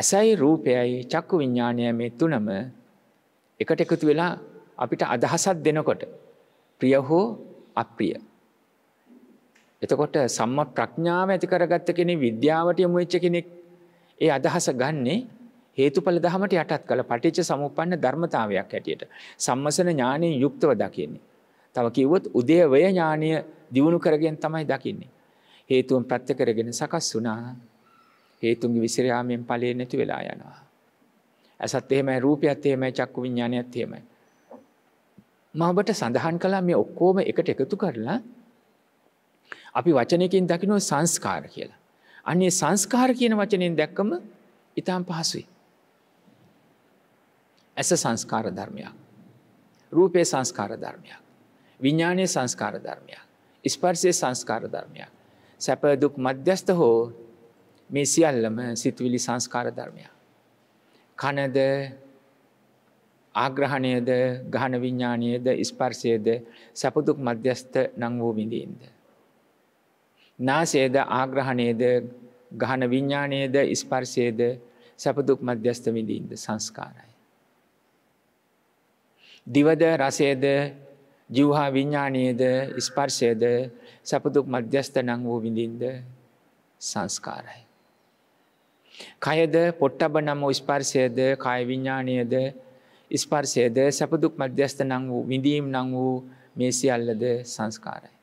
ඇසයි රූපයයි චක්කු විඥාණය මේ තුනම එකට එකතු වෙලා අපිට අදහසක් දෙනකොට ප්‍රිය හෝ අප්‍රිය. එතකොට සම්ම ප්‍රඥාව ඇති කරගත්ත කෙනෙ විද්‍යාවට යොමු වෙච්ච කෙනෙක් ඒ අදහස ගන්නේ හේතුඵල ධමයට යටත් කළ පටිච්ච සමුප්පන්න ධර්මතාවයක් හැටියට සම්මසන ඥානය යුක්තව දකින්නේ. තව කිව්වොත් උදේවය ඥානය දියුණු කරගෙන තමයි දකින්නේ. හේතුන් ප්‍රත්‍ය කරගෙන සකස් වුණා. හේතුන්ගේ විසිරයාමෙන් ඵලයේ නැති වෙලා යනවා. ඇසත් එහෙමයි රූපයත් එහෙමයි චක්කු විඥානයත් එහෙමයි. මඔබට සඳහන් කලා මේ ඔක්කෝම එකට එකතු කරලා අපි වචනයකින් දකිනො සංස්කාර කියලා. අන්නේ සංස්කාර කියන වචනයෙන් දැක්කම ඉතාම් පහසුයි. ඇස සංස්කාර ධර්මයක්. රූපය සංස්කාර ධර්මයක්. විඤ්ඥානය සංස්කාර ධර්මයක්. ස්පර්සය සංස්කාර ධර්මයක්. සැපදුක් මධ්‍යස්ථ හෝ මේ සියල්ලම සිතුවිලි සංස්කාර ධර්මයක්. කනද ආග්‍රහණයද ගහන විඤ්ඥානයේද ඉස්පර්ශයද සැපදුක් මධ්‍යස්ථ නං වූ විඳීන්ද. නාසේද ආග්‍රහණයේද ගහන විඤ්ඥානයේද ඉස්පර්ශයේද සැපදුක් මධ්‍යස්ථ විඳීන්ද සංස්කාරයි. දිවද රසේද ජිවහා විඤ්ඥානයේද ඉස්පර්ශයද සැපදුක් මධ්‍යස්ථ නං වූ විඳීන්ද සංස්කාරයි. කයද පොට්ටබ නම ස්පර්ශයද කාය විඤ්ඥානයද ස්පර්ශයද සැපදුක් මධ්‍යස්ථ නං වූ විඳීම් නං වූ මේ සියල්ලද සංස්කාරයි.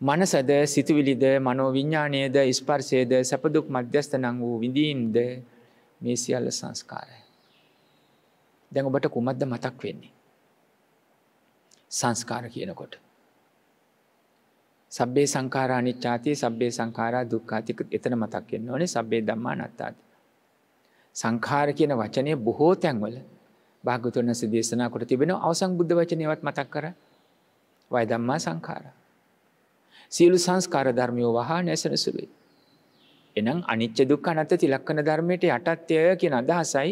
මනසද සිතුවිලිද මනෝ විඤ්ඥානයේද ස්පර්ශයද සැපදුක් මධ්‍යස්ථ නං වූ විඳීම්ද මේ සියල්ල සංස්කාරය. දැන් ඔබට කුමක්ද මතක් වෙන්නේ. සංස්කාර කියනකොට. සබ්බේ සංකාරානි චාතිය සබ්බේ සංකාරා දුක්කාතික එතන මතක් වෙන්න ඕනේ සබ්බේ දම්මා නත්තාති. සංකාර කියන වචනය බොහෝ තැන්වල භාගතුන් වන්ස දේශනා කොට තිබෙන අවසං බුද්ධ වචනයවත් මතක් කර වය දම්මා සංකාර. සියලු සංස්කාර ධර්මයෝ වහා නැසන සුළුයි. එනම් අනිච්ච දුක් අනත තිලක්කන ධර්මයට යටත්ය කියන අදහසයි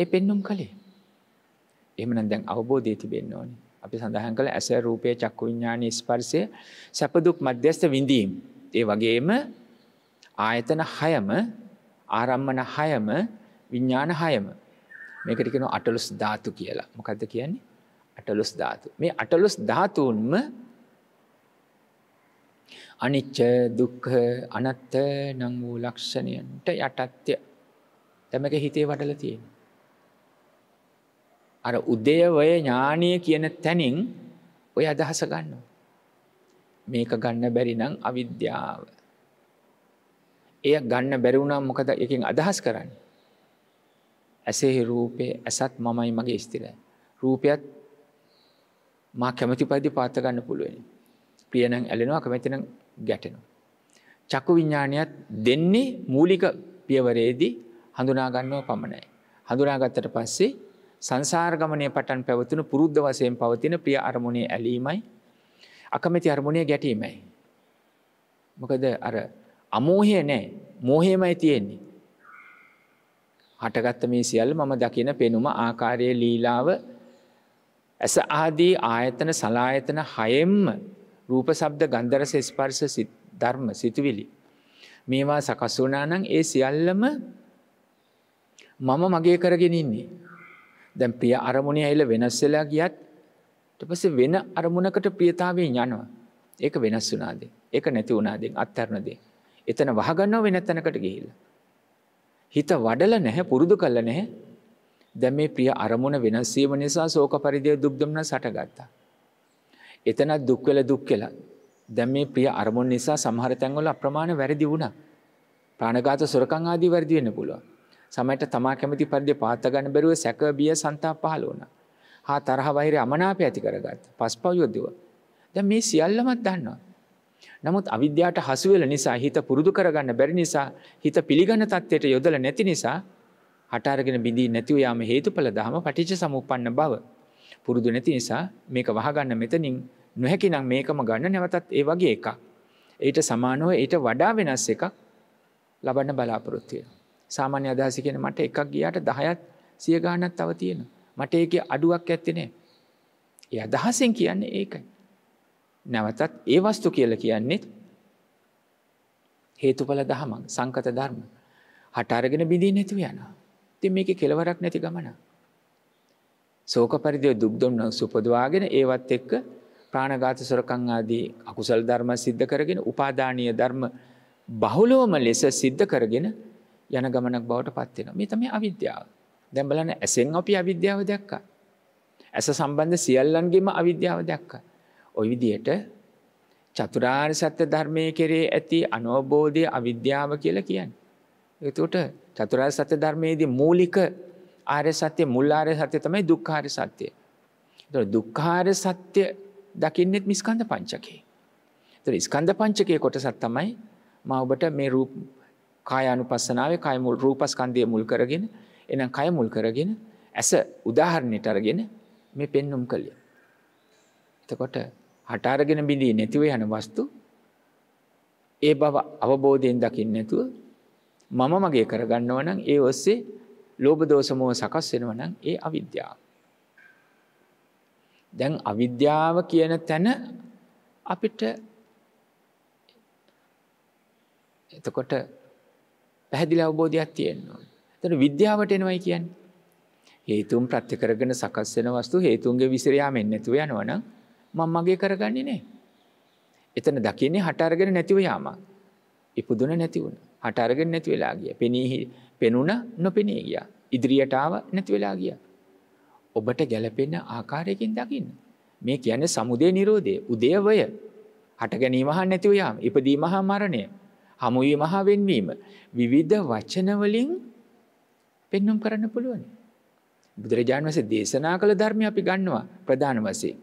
ඒ පෙන්නුම් කළේ. එමන දැන් අවබෝධය තිබෙන්න්න ඕනි අපි සඳහන් කළ ඇස රූපය චක්කු විඤ්ඥාන ස්පර්සය සැපදුක් මධ්‍යස්ත විඳීම්. ඒ වගේම ආයතන හයම ආරම්මන හයම විඤ්ඥාන හයම මේකට කියන අටලොස් ධාතු කියලා මොකක්ද කියන්නේ අටලොස් ධාතු මේ අටලොස් ධාතුන්ම අනිච්ච දුක්හ අනත්ත නං වූ ලක්ෂණයන්ට යටත්ය තැමක හිතේ වටල තියෙන. අර උදේවය ඥානය කියන තැනින් ඔය අදහස ගන්න. මේක ගන්න බැරි නම් අවිද්‍යාව. එය ගන්න බැරිවුණම් මොකද එකින් අදහස් කරන්න. ඇසෙහි රූපය ඇසත් මමයි මගේ ස්තිර. රූපයත් මා කැමති පරිදි පාත්තගන්න පුළුවනි. පියනං ඇලෙනවා කැමැතින ගැටෙනවා. චක්කු විඤ්ඥානයත් දෙන්නේ මූලික පියවරේදී හඳුනාගන්නව පමණයි. හඳුනාගත්තට පස්සේ සංසාර්ගමනය පටන් පැවතුන පුරුද්ධ වසයෙන් පවතින ප්‍රිය අරමුණේ ඇලීමයි අකමැති අරමුණය ගැටීමයි. මොකද අර අමෝහය නෑ මෝහයමයි තියෙන්නේ හටගත්ත මේ සියල්ල මම දකින පෙනුම ආකාරය ලීලාව ඇස ආදී ආයතන සලායතන හයෙම්ම රූප සබ්ද ගන්දරස ස්පර්ස ධර්ම සිතුවිලි. මේවා සකස් වනානං ඒ සියල්ලම මම මගේ කරගෙනන්නේ. දැන් ප්‍රිය අරමුණේ ඇයිල වෙනස්සලා ගියත් පස වෙන අරමුණකට ප්‍රියතාවේ යනවා. ඒක වෙනස් වනාදේ ඒක නැති වනාදෙන් අත්තරුණදේ. එතන වහගන්නව වෙනත්තැනකට ගිහිල්ලා. හිත වඩල නැහැ පුරුදු කල්ල නැහැ දැ මේ ප්‍රිය අරමුණ වෙනස්වීම නිසා සෝක පරිදිය දුක්දම්න සටගත්තා. එතනත් දුක්වෙල දුක් කියලා දැම් මේ ප්‍රිය අරමුණ නිසා සමහර තැන්වල අප්‍රමාණ වැරදි වුණ ප්‍රාණගාත සොරකං ආදී වැරදි වෙන්න පුළුව සමට තමා කැමති පරිදි පාත්තගන්න බැරුව සැක බිය සන්තා පහල වන හා තරහ වෛර අමනාපය ඇති කරගත් පස් පවයොද්දව දැ මේ සියල්ලමත් දන්නවා නමුත් අවිද්‍යාට හසුවෙල නිසා හිත පුරුදු කරගන්න බැරි නිසා හිත පිළිගන්න තත්ත්වයට යොදල නැති නිසා හටාරගෙන බිඳී නැතිව යාම හේතුඵල දහම පටිච්ච සමුප්පන්න බව. පුරුදු නැති නිසා මේක වහගන්න මෙතනින් නොහැකි නම් මේකම ගන්න නැවතත් ඒ වගේ එකක්. ඊට සමානව ඊට වඩා වෙනස් එකක් ලබන්න බලාපොරොත්තිය. සාමාන්‍ය අදහසිකෙන මට එකක් ගියාට දහයත් සිය ගානත් තව තියෙන. මට ඒක අඩුවක් ඇත්තිනේ. ඒ අදහසෙන් කියන්නේ ඒකයි. නැවතත් ඒ වස්තු කියල කියන්නේෙත් හේතුඵල දහමක් සංකත ධර්ම හටාරගෙන බිඳී නැතිව යන ති මේක කෙලවරක් නැති ගමන සෝක පරිදිය දුක්දොන්න සුපදවාගෙන ඒවත් එක්ක ප්‍රාණගාත සොරකං ආදී අකුසල් ධර්ම සිද්ධ කරගෙන උපාධානය ධර්ම බහුලෝම ලෙස සිද්ධ කරගෙන යන ගමනක් බවට පත්වෙන මේ තමයි අවිද්‍යාව දැම්බලන ඇසෙන් අපි අවිද්‍යාව දැක්ක ඇස සම්බන්ධ සියල්ලන්ගේම අවිද්‍යාව දැක්කා ඔය විදියට චතුරාර් සත්‍ය ධර්මය කෙරේ ඇති අනෝබෝධය අවිද්‍යාව කියල කියන්න. එතුට චතුරාර් සත්‍ය ධර්මයේදී මූලික ආරය සත්‍යය මුල්ලාරය සත්‍ය තමයි දුක්කාර සත්‍යය. දුක්කාර සත්‍ය දකින්නෙත් මිස්කන්ධ පංචකේ. තුර ස්කන්ධ පංචකය කොටසත් තමයි ම ඔබට මේ රූප කායනු පස්සනාව කයමුල් රූපස්කන්දය මුල් කරගෙන එනම් කය මුල් කරගෙන ඇස උදාහරණයට අරගෙන මේ පෙන්නුම් කළිය. එතකොට හටාරගෙන බිඳී නැතිව යන වස්තු ඒ බව අවබෝධයෙන් දකිින් නැතුව මම මගේ කරගන්නවනම් ඒ ඔස්සේ ලෝබ දෝසමෝ සකස් වෙනවනම් ඒ අවිද්‍යාව. දැන් අවිද්‍යාව කියන තැන අපිට එතකොට පැහැදිල අවබෝධයක් තියෙන්නවා. තන විද්‍යාවට එනවයි කියන්. හේතුම් ප්‍රත්‍ය කරගෙන සකස් වෙන වස්තු හේතුන්ගේ විසිරයාමෙන් නැතුව යනවනම් මං මගේ කරගන්නේ නෑ. එතන දකින්නේ හටාරගෙන නැතිව යාමක්. ඉපදුන නැතිවුණ හටාරගෙන නැති වෙලා ගිය පෙනීහි පෙනුන නොපෙනී ගිය ඉදිරියටාව නැති වෙලා ගිය. ඔබට ගැලපෙන ආකාරයකින් දකින්න. මේ කියන සමුදේ නිරෝධය උදේවය හට ගැනීම හා නැතිව යාම ඉපදීම හා මරණය හමුවීම හා වෙන්වීම විවිධ වචනවලින් පෙන්නුම් කරන්න පුළුවන්. බුදුරජාණන් වසේ දේශනා කළ ධර්මය අපි ගන්නවා ප්‍රධාන වසේ.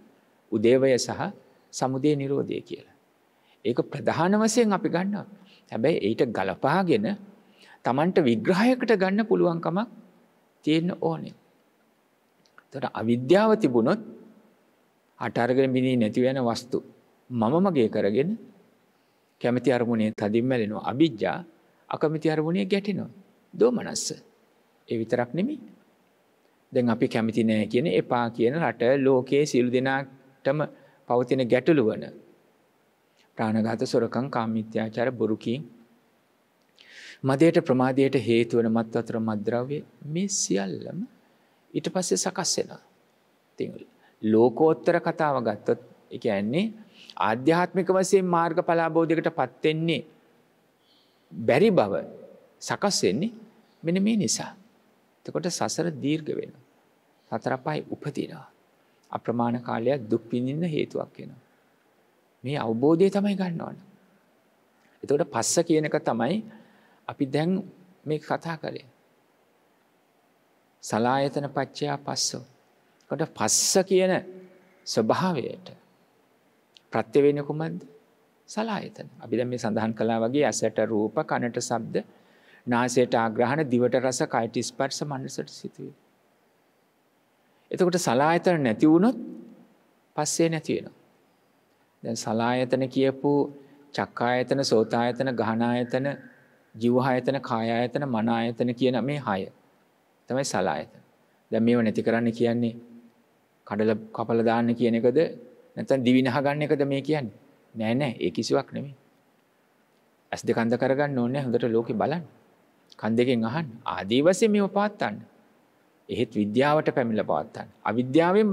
උදේවය සහ සමුදය නිරෝධය කියලා. ඒක ප්‍රධාන වසයෙන් අපි ගන්න හැබැයි ඊට ගලපාගෙන තමන්ට විග්‍රහයකට ගන්න පුළුවන්කමක් තියෙන්න ඕනේ. තොට අවිද්‍යාව තිබුණොත් අටර්ගෙන බිණී නැතිවෙන වස්තු මමමගේ කරගෙන කැමති අරමුණේ තදින්මැලෙනවා අභිජ්ජා අකමති අරමුණේ ගැටිනවා දෝමනස්ස ඒ විතරක් නෙමි දැන් අපි කැමති නෑ කියන එපා කියන රට ලෝකයේ සිල් දෙනා මට්ටම පවතින ගැටලු වන ප්‍රාණගත සොරකං කාමිත්‍යාචාර බොරුකින් මදයට ප්‍රමාදයට හේතුවන මත් අතර මද්‍රව්‍ය මේ සියල්ලම ඉට පස්සේ සකස් වෙනවා තිංල් ලෝකෝත්තර කතාව ගත්තොත් එක ඇන්නේ ආධ්‍යාත්මික වසේ මාර්ග පලාබෝධකට පත්වෙන්නේ බැරි බව සකස්වෙන්නේ මෙන මේ නිසා තකොට සසර දීර්ග වෙන හතරපයි උපතිනවා අප්‍රමාණ කාලයක් දුක් පිඳින්න හේතුවක් වෙනවා. මේ අවබෝධය තමයි ගන්නවන්න. එතකොට පස්ස කියනක තමයි අපි දැන් මේ කතා කරේ. සලායතන පච්චයා පස්සෝ. කොට පස්ස කියන ස්වභාවයට ප්‍රත්‍යවෙන කුමද සලායතන අපි දැ මේ සඳහන් කලා වගේ ඇසට රූප කණට සබ්ද නාසයට ආග්‍රහණ දිවට රස කයිටිස් පටස මන්නසට සිතුවේ. එතකොට සලායතන නැති වුණොත් පස්සේ නැතිවෙනවා. දැන් සලායතන කියපු චක්කායතන සෝතායතන ගහනායතන ජීවහායතන කායායතන මනායතන කියන මේ හය තමයි සලායතන. දැන් මේව නැති කරන්න කියන්නේ කඩල කපල දාන්න කියන එකද නැත්නම් දිවිනහ ගන්න එකද මේ කියන්නේ? නෑ නෑ ඒ කිසිවක් නෙමෙයි. ඇස් දෙක අඳ කරගන්න ඕනේ හොඳට ලෝකේ බලන්න. කන් දෙකෙන් අහන්න. ආදී වශයෙන් මේව පාත්තන්න. එහෙත් විද්‍යාවට පැමිල පවත්තන්න. අවිද්‍යාවෙන්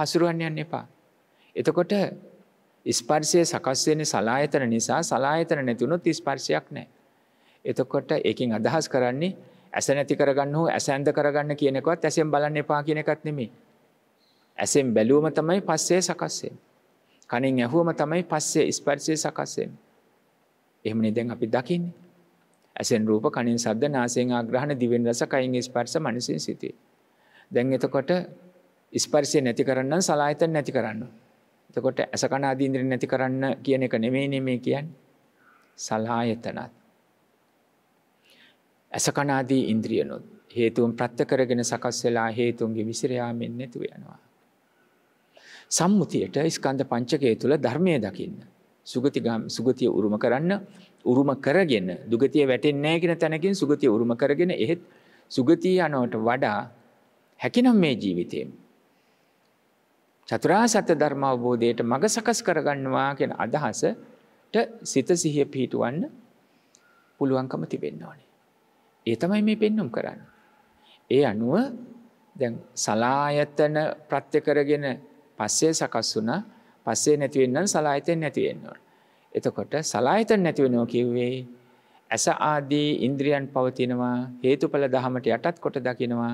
හසුරුවන් යන්න එපා. එතකොට ස්පර්ශය සකස්වෙන සලායතන නිසා සලායතන නැතිවුණොත් ස්පර්ශයක් නෑ. එතකොට එකින් අදහස් කරන්නේ ඇස නැති කරගන්න හෝ ඇසැන්ද කරගන්න කියනකොත් ඇසෙන් බලන්න එපා කියනකත් නෙමේ. ඇසෙන් බැලුවම තමයි පස්සේ සකස්සේ. කනින් ඇහුවම තමයි පස්සේ ස්පර්ශය සකස්සෙන්. එහෙමනි දැන් අපි දකින්නේ. ඇසෙන් රූප කනින් සද්ද නාසයෙන් ආග්‍රහණ දිවෙන් රස කයින් ස්පර්ශ මනසින් සිතේ. දැන් එතකොට ස්පර්ශය නැති කරන්න සලායතන නැති කරන්න. එතකොට ඇස කන ආදී ඉන්ද්‍රිය නැති කරන්න කියන එක නෙමෙයිනේ මේ කියන්නේ. සලායතනත්. ඇස කන ආදී ඉන්ද්‍රියනොත් හේතුන් ප්‍රත්‍ය කරගෙන සකස් වෙලා හේතුන්ගේ විසිර යාමෙන් නැතුව යනවා. සම්මුතියට ස්කන්ධ පංචකය තුල ධර්මයේ දකින්න. සුගතිගාම සුගතිය උරුම කරන්න උරුම කරගෙන දුගතිය වැටෙන්නේ කෙන තැනකින් සුගතිය උරුම කරගෙන එහෙත් සුගතිය යනවට වඩා හැකිනම් මේ ජීවිතයෙන්. චතුරා සත්‍ය ධර්මාවබෝධයට මඟ සකස් කරගන්නවා කියෙන අදහසට සිත සිහිය පිහිටුවන්න පුළුවන්කම තිබෙන්න ඕනේ. ඒ තමයි මේ පෙන්නුම් කරන්න. ඒ අනුව දැන් සලායතන ප්‍රත්‍ය කරගෙන පස්සේ සකස් වුණ පස්සේ නැතිවෙන්න සලායතෙන් නැතිවෙන්නවට. එතකොට සලායතන නැති වෙනවා කිව්වේ ඇස ආදී ඉන්ද්‍රියන් පවතිනවා හේතුඵල ධහමට යටත් කොට දකිනවා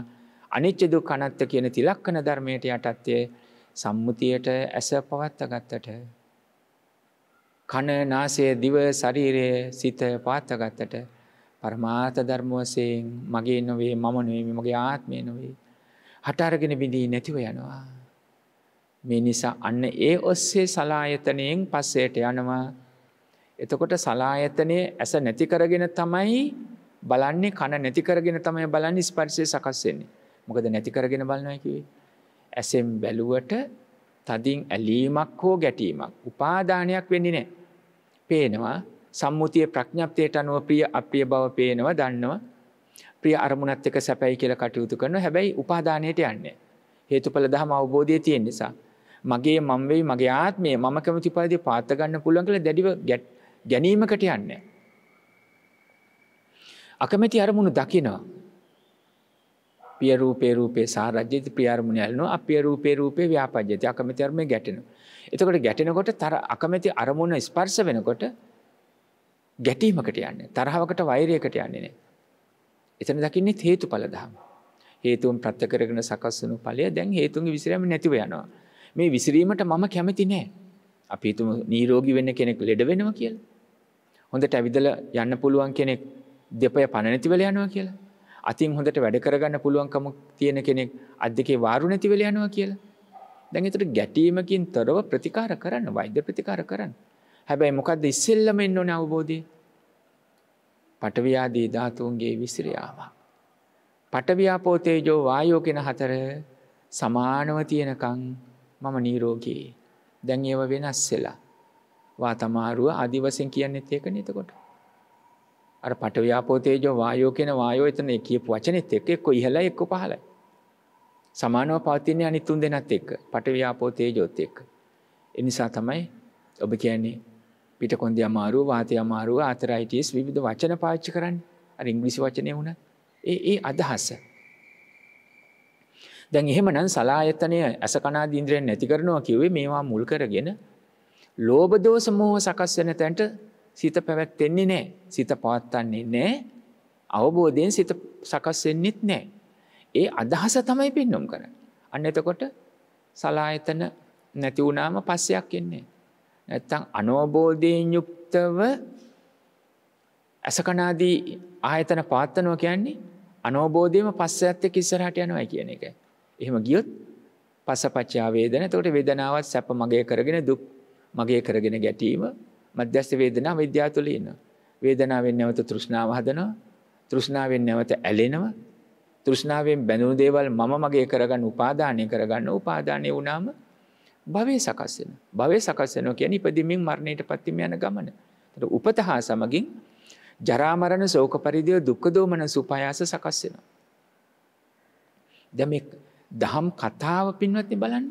අනිච්ච දුක්ඛ අනාත්ම කියන තිලක්කන ධර්මයට යටත්ය සම්මුතියට ඇස පවත්තගත්තට කන නාසය දිව ශරීරය සිත පවත්තගත්තට පරමාර්ථ ධර්ම වශයෙන් මගේ නොවේ මම නෙවෙයි මගේ ආත්මය නෙවෙයි හට අරගෙන බිඳී නැතිව යනවා මේ නිසා අන්න ඒ ඔස්සේ සලායතනයෙන් පස්සේට යනවා එතකොට සලායතනය ඇස නැති කරගෙන තමයි බලන්නේ කන නැති කරගෙන තමයි බලන්න ස්පර්ශය සකස්වෙන්නේ. මොකද නැති කරගෙන බලනයකිවේ. ඇසෙන් බැලුවට තදින් ඇලීමක් හෝ ගැටීමක් උපාදානයක් වෙන්නේ නෑ. පේනවා සම්මුතිය ප්‍රඥප්තියට අනුව ප්‍රිය අපිය බව පේනවා දන්නවා ප්‍රිය අරමුණත් එක සැපැයි කියල කටයුතු කරන හැබැයි උපාදානයට යන්නේ. හේතුඵල දහම අවබෝධය තියෙන් නිසා. මගේ මම්වෙයි මගේ ආත්මය මම කැමති පරිදි පාත්තගන්න පුළුවන් කළ දැඩිව ගැට් ගැනීමකට යන්නේ. අකමැති අරමුණු දකිනවා. පියරූපේ රූපේ සාරජ්‍යති ප්‍රියාරමුණ ඇල්නවා අපිය රූපේ රූපේ ව්‍යාපජ්‍යති අකමැති අරමුණේ ගැටෙනවා. එතකොට ගැටෙනකොට තර අකමැති අරමුණ ස්පර්ශ වෙනකොට ගැටීමකට යන්නේ. තරහවකට වෛරයකට යන්නේ නැහැ. එතන දකින්නේ හේතුඵල ධම. හේතුන් ප්‍රත්‍ය කරගෙන සකස් වුණු ඵලය දැන් හේතුන්ගේ විසිරීම නැතිව යනවා. මේ විසිරීමට මම කැමති නැහැ. අපි හිතමු නිරෝගී වෙන්න කෙනෙක් ලෙඩ වෙනවා කියලා. හොඳට ඇවිදල යන්න පුළුවන් කෙනෙක් දෙපය පණනැතිවල යනවා කියලා. අතින් හොඳට වැඩ කරගන්න පුළුවන්කමක් තියෙන කෙනෙක් අත් දෙකේ වාරු නැතිවල යනවා කියලා. දැන් එතට ගැටීමකින් තොරව ප්‍රතිකාර කරන්න වෛද්‍ය ප්‍රතිකාර කරන්න. හැබැයි මොකක්ද ඉස්සෙල්ලම එන්න ඕන අවබෝධය. පටවියාදී ධාතුන්ගේ විසිරයාවක්. පටවි්‍යාපෝතේජෝ වායෝ කෙන හතර සමානව තියෙනකං මම නීරෝගී දැන් ඒව වෙනස්සෙලා වාතමාරුව ආදි වශයෙන් කියන්නේත් ඒකනේ එතකොට. අර පටවියාපෝ තේජෝ වායෝ කියන වායෝ එතන කියපු වචනේත් එක්ක එක්ක ඉහළයි එක්ක පහළයි. සමානව පවතින අනිත් තුන් දෙනත් එක්ක පටවියාපෝ තේජෝත් එක්ක. ඒ නිසා තමයි ඔබ කියන්නේ පිටකොන්දේ අමාරුව වාතය අමාරුව ආතරයිටිස් විවිධ වචන පාවිච්චි කරන්නේ. අර ඉංග්‍රීසි වචනේ වුණත් ඒ ඒ අදහස. දැන් එහෙමනම් සලායතනය ඇස කනාදී ඉන්ද්‍රියන් නැති කරනවා කිව්වේ මේවා මුල් කරගෙන ලෝබදෝස මෝහ සකස් වෙන තැන්ට සිත පැවැත්වෙන්නේ නෑ සිත පවත්තන්නේ නෑ අවබෝධයෙන් සිත සකස්වෙන්නෙත් නෑ. ඒ අදහස තමයි පෙන්නුම් කර. අන්න එතකොට සලායතන නැතිවුනාම පස්සයක් එන්නේ. නැත්තං අනෝබෝධයෙන් යුක්තව ඇසකනාදී ආයතන පාත්තනෝ කියන්නේ අනෝබෝධයම පස්ස ඇත්ත කිස්සරහට යනවා කියන එක. එහෙම ගියොත් පසපච්චා වේදන තොට වෙදනාවත් සැප මගේ කරගෙන දුක් මගේ කරගෙන ගැටීම මධ්‍යස්ස වේදනා විද්‍යා තුළ ඉන්න. වේදනාවෙන් නැවත තෘෂ්ණාව හදනවා තෘෂ්ණාවෙන් නැවත ඇලෙනව තෘෂ්ණාවෙන් බැඳුණු දේවල් මම මගේ කරගන්න උපාදානය කරගන්න උපාදානය වුණාම භවේ සකස් වෙන. භවේ සකස් වෙනවා කියන්නේ ඉපදීමෙන් මරණයට පත් වීම යන ගමන. ඒතර උපත හා සමගින් ජරා මරණ ශෝක පරිදේව දුක්ඛ දෝමන සුපායාස සකස් වෙනවා. දැන් මේ දහම් කතාව පින්වත්නි බලන්න.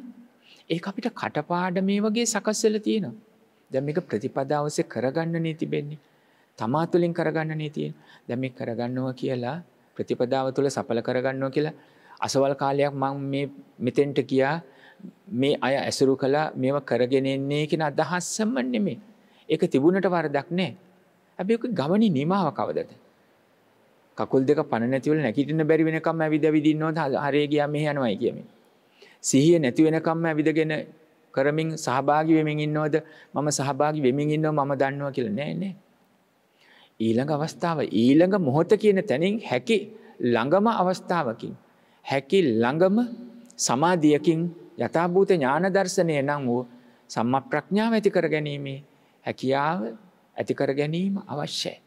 ඒ අපිට කටපාඩ මේ වගේ සකස්සල තියෙනවා. දැම එක ප්‍රතිපදාවසේ කරගන්න නී තිබෙන්නේ. තමා තුළින් කරගන්න නීතියෙන් දැම කරගන්නවා කියලා ප්‍රතිපදාව තුළ සපල කරගන්නවා කියලා අසවල් කාලයක් මං මෙතෙන්ට කියා මේ අය ඇසුරු කලා මේව කරගෙනෙන්නේ කියෙන අදහස්සම්ම නෙමේ ඒක තිබුණට වරදක් නෑ ඇැබි ගමනි නිමාව කවදද කකුල් දෙක පනැතිවල නැකිටන බැරිවෙනකම් ඇවිද විදින්නො හරේගයා මෙහයනවයි කියමේ සිහිය නැති වෙනකම්ම ඇවිදගෙන කරමින් සහභාගි වෙමින් ඉන්නවද මම සහභාගි වෙමින් ඉන්නව මම දන්නවා කියලා නෑ නෑ. ඊළඟ අවස්ථාව ඊළඟ මොහොත කියන තැනින් හැකි ළඟම අවස්ථාවකින් හැකි ළඟම සමාධියකින් යථාභූත ඥාන දර්ශනය නම් වූ සම්ම ප්‍රඥාව ඇති කර ගැනීමේ හැකියාව ඇතිකර ගැනීම අවශ්‍යයි.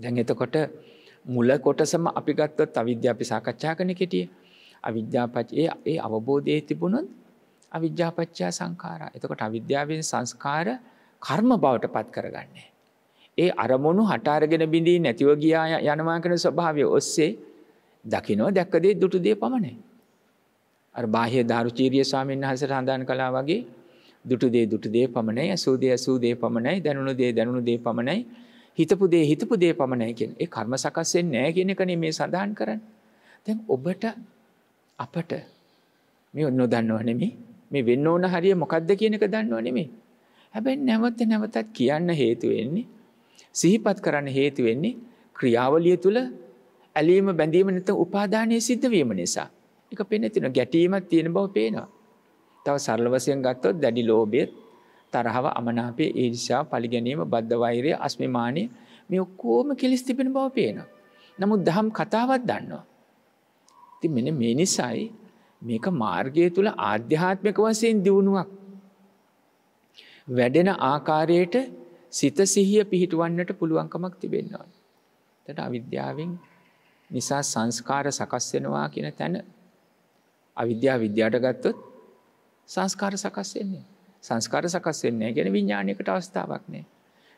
දැන් එතකොට මුල කොටසම අපි ගත්තොත් අවිද්‍ය අපි සාකච්ඡා කන කෙටියේ අවිද්‍යාපච්චේ ඒ අවබෝධය තිබුණොත් අවිද්‍යාපච්චා සංකාර එතකොට අවිද්‍යාවෙන් සංස්කාර කර්ම බවට පත් කරගන්නේ. ඒ අරමුණු හටාරගෙන බිඳී නැතිව ගියා යනවා කෙන ස්වභාවය ඔස්සේ දකිනෝ දැක්කදේ දුටුදේ පමණයි. බාහය ධාරුචීරිය ස්වාමීන් වහස රහඳාන් කලා වගේ දුටුදේ දුටුදේ පමණයි ඇසූදේ ඇසූදේ පමණයි දැනුණු දේ දැනුණු දේ පමණයි හිතපු දේ හිතපු දේ පමණයි කියෙන් ඒ කර්ම සකස්සෙන් නෑ කියෙන කනේ මේ සඳහන් කරන්න. තැන් ඔබට අපට මේ නොදන්නව නෙමි මේ වෙන්න ඕන හරිය මොකක්ද කියන එක දන්නව නෙමේ. හැබැයි නැවත නැවතත් කියන්න හේතුවෙන්නේ සිහිපත් කරන්න හේතුවෙන්නේ ක්‍රියාවලිය තුළ ඇලීම බැඳීම නැත උපාධානය සිද්ධවීම නිසා එක පෙනතින ගැටීමත් තියෙන බව පේනවා. තව සරලවසයෙන් ගත්තොත් දැඩි ලෝබයත් තරහව අමනාපේ ඒනිසා පලිගැනීම බද්ධ වෛරය අස්මිමානය මේ ඔක්කෝම කෙලිස් තිබෙන බව පේනවා. නමුත් දහම් කතාවත් දන්නවා. ති මෙන මේ නිසයි මේක මාර්ගය තුළ ආධ්‍යාත්මක වසයෙන් දියුණුවක්. වැඩෙන ආකාරයට සිත සිහිය පිහිටුවන්නට පුළුවන්කමක් තිබෙන්නවා. තට අවිද්‍යාවෙන් නිසා සංස්කාර සකස්වෙනවා කියන තැන අවිද්‍යා විද්‍යාට ගත්තොත් සංස්කාර සකස්වෙන්නේ සංස්කාර සකස්වෙන්නේ ගැන විඤ්ඥානයකට අවස්ථාවක් නෑ.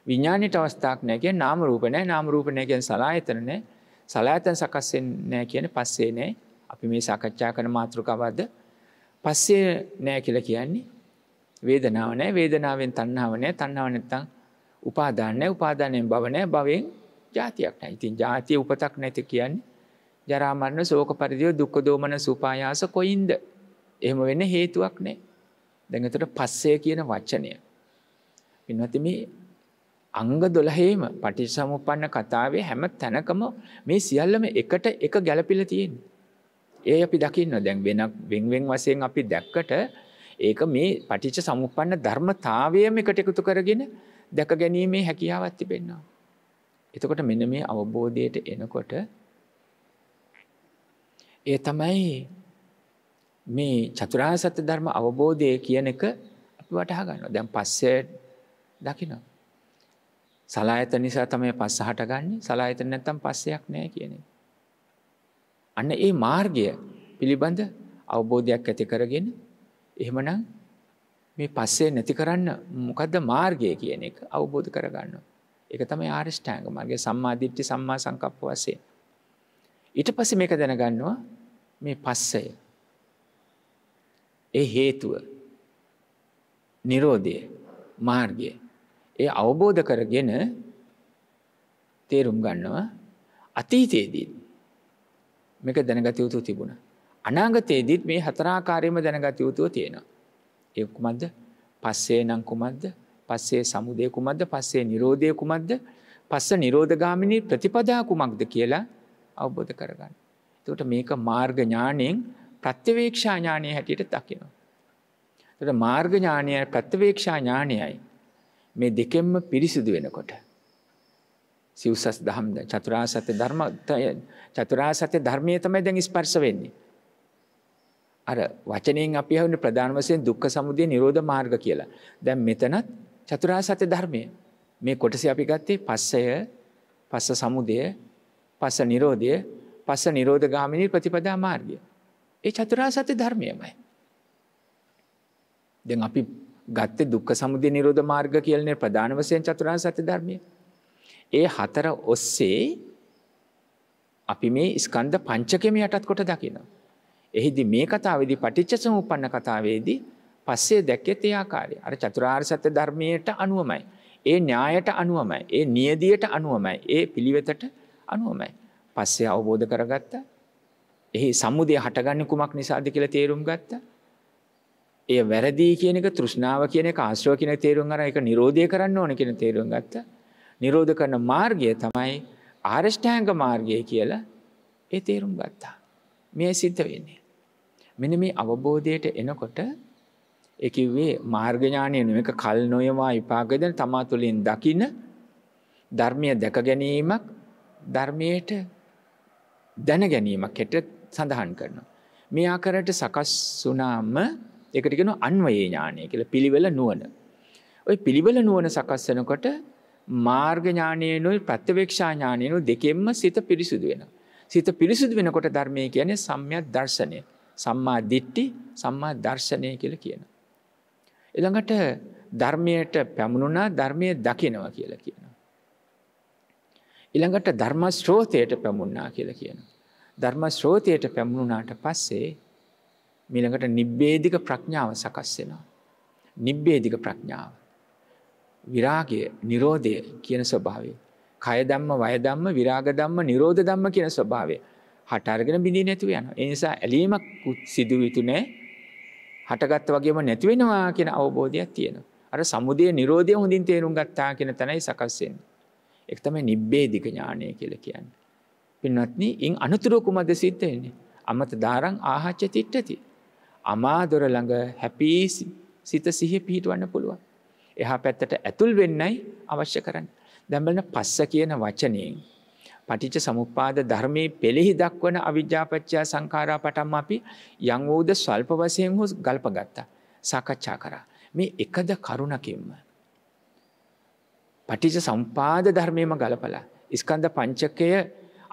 විඤ්ඥානයට අවස්ථාක් නෑගේ නාම රූපනෑ නාම රූපනය ගැන සලායතනනෑ සලාඇතන් සකස්වෙන්නේ කියන පස්සේ නෑ අපි මේ සාකච්ඡා කන මාතෘකවද පස්සේ නෑ කියල කියන්නේ වේදනාව නෑ වේදනාවෙන් තන්නාව නෑ තන්නාව නැත්තං උපාදානය උපාදානයෙන් බවනෑ බවෙන් ජාතියක් නෑ ඉතින් ජාතිය උපතක් නැති කියන්නේ ජරාමරණ සෝක පරිදිෝ දුක්ක දෝමන සුපායාස කොයින්ද එහෙම වෙන්න හේතුවක් නෑ දැඟතට පස්සය කියන වච්චනය පින්වති මේ අංග දොළහේම පටිසමුපන්න කතාවේ හැම තැනකම මේ සියල්ලම එකට එක ගැලපිල තියෙන්නේ ඒ අපි දකින්න දැන් වෙනක් වෙන්වෙන් වසයෙන් අපි දැක්කට ඒක මේ පටිච්ච සමුපන්න ධර්මතාවයම එකට එකතු කරගෙන දැක ගැනීමේ හැකියාවත් තිබෙන්නවා. එතකොට මෙන මේ අවබෝධයට එනකොට ඒ තමයි මේ චතුරා සත්‍ය ධර්ම අවබෝධය කියන එක අපි වටහා ගන්නවා. දැන් පස්සේ දකිනවා. සලායත නිසා තමයි පස්ස හටගන්නේ. සලායත නැත්තම් පස්සයක් නැහැ කියන එක. අන්න ඒ මාර්ගය පිළිබඳ අවබෝධයක් ඇති කරගෙන එහෙමනම් මේ පස්සේ නැති කරන්න මොකද මාර්ගය කියන එක අවබෝධ කරගන්න. එක තමයි ආර්ෂ්ඨාංග මාර්ගය සම්මාධිට්ටි සම්මා සංකප්ප වසේ. ඊට පස මේක දැනගන්නවා මේ පස්සය. ඒ හේතුව නිරෝධය මාර්ගය. ඒ අවබෝධ කරගෙන තේරුම් ගන්නවා අතීතයේදීත් මේක දැනගතයුතු තිබුණ. අනාගතයේදීත් මේ හතරාකාරයම දැනගතයුතුව තියෙන. ඒකුමද්ද පස්සේ නංකුමද්ද පස්සේ සමුදයකුමද්ද පස්සේ නිරෝධයකුමද්ද පස්ස නිරෝධගාමිණී ප්‍රතිපදා කුමක්ද කියලා අවබෝධ කරගන්න. තට මේක මාර්ග ඥානයෙන් ප්‍රත්‍යවේක්ෂා ඥානය හැටියට දකිනවා. තට මාර්ග ඥානය ප්‍රත්‍යවේක්ෂා ඥානයයි මේ දෙකෙන්ම පිරිසිදු වෙනකොට. සිවසස් දහම් චතුරා සත්‍ය ධර්ම චතුරා සත්‍ය ධර්මය තමයි දැන් ස්පර්ශ වෙන්නේ. අර වචනයෙන් අපි හවුන ප්‍රධාන වශයෙන් දුක්ඛ සමුදය නිරෝධ මාර්ග කියලා. දැන් මෙතනත් චතුරා සත්‍ය ධර්මය. මේ කොටසේ අපි ගත්තේ පස්සය, පස්ස සමුදය, පස්ස නිරෝධය, පස්ස නිරෝධ ගාමිනී ප්‍රතිපදා මාර්ගය. ඒ චතුරා සත්‍ය ධර්මයමයි. දැන් අපි ගත්තේ දුක්ඛ සමුදය නිරෝධ මාර්ග කියන්නේ ප්‍රධාන වශයෙන් චතුරා සත්‍ය ධර්මය. ඒ හතර ඔස්සේ අපි මේ ස්කන්ධ පංචකෙම යටත් කොට දකිනවා. එහිදි මේ කතාවේදී පටිච්ච සමුප්පන්න කතාවේදී පස්සේ දැක්කේ ඒ ආකාරය. අර චතුරාර්ය සත්‍ය ධර්මයට අනුවමයි. ඒ න්‍යායට අනුවමයි. ඒ නියදියට අනුවමයි. ඒ පිළිවෙතට අනුවමයි. පස්සේ අවබෝධ කරගත්තා. එහි සමුදය හටගන්නේ කුමක් නිසාද කියලා තේරුම් ගත්තා. ඒ වැරදි කියන එක තෘෂ්ණාව කියන එක ආශ්‍රව කියන තේරුම් අර ඒක නිරෝධය කරන්න ඕන කියන තේරුම් ගත්තා. නිරෝධ කරන මාර්ගය තමයි ආර්ෂ්ඨාංග මාර්ගය කියලා ඒ තේරුම් ගත්තා. මේ සිද්ධ වෙන්නේ. මෙන මේ අවබෝධයට එනකොට එකවේ මාර්ගඥානය එක කල් නොයවා විපාගදන තමා තුළින් දකින ධර්මය දැක ගැනීමක් ධර්මයට දැන ගැනීමක් හෙට සඳහන් කරනවා. මේ ආකරට සකස් වනාම එකටිගෙන අන්වයේ ඥානය කියල පිළිවෙල නුවන. ඔය පිළිවෙල නුවන සකස්සනකොට මාර්ගඥානයනුයි ප්‍රත්්‍යවේක්ෂා ඥානයනු දෙකෙන්ම සිත පිරිසිදු වෙන. සිත පිරිසිදු වෙනකොට ධර්මය කියන සම්යක් දර්ශනය සම්මා දිට්ටි සම්මා දර්ශනය කියල කියන. එළඟට ධර්මයට පැමුණුනා ධර්මය දකිනවා කියල කියන. ඉළඟට ධර්ම ශ්‍රෝතයට පැමුණා කියල කියන. ධර්ම ශ්‍රෝතයට පැමුණුනාට පස්සේ මිළඟට නිබ්බේධික ප්‍රඥාව සකස් වෙනවා. නිබ්බේධික ප්‍රඥාව. විරාගය නිරෝධය කියන ස්වභාවය. කය දම්ම වය දම්ම විරාග දම්ම නිරෝධ දම්ම කියන ස්වභාවය හටර්ගෙන බිඳී නැතුව යන. එනිසා ඇලීමක් සිදුවිතු නෑ හටගත්ත වගේම නැතිවෙනවා කියෙන අවබෝධයක් තියෙන. අර සමුදය නිරෝධය හොඳින් තේරුම් ගත්තා කියෙන තැනයි සකස්සයෙන්. එක්තම නිබ්බේධික ඥානය කියල කියන්න. පින්වත්න ඉන් අනතුරෝකුමද සිත්තයන්නේ. අමත ධාරං ආහච්ච තිට්ටති. අමාදොර ළඟ හැපී සිත සිහි පිහිටවන්න පුළුවන්. එහා පැත්තට ඇතුල් වෙන්නයි අවශ්‍ය කරන්න. දැම්බලන පස්ස කියන වචනයෙන්. පටිච්ච සමුපාද ධර්මයේ පෙළෙහි දක්වන අවිද්‍යාපච්චා සංකාරා පටම් අපි යංවෝද ස්වල්ප වසයෙන් හෝ ගල්ප ගත්තා සාකච්ඡා කරා. මේ එකද කරුණකින්ම. පටිච සම්පාද ධර්මයම ගලපලා. ඉස්කන්ද පංචකය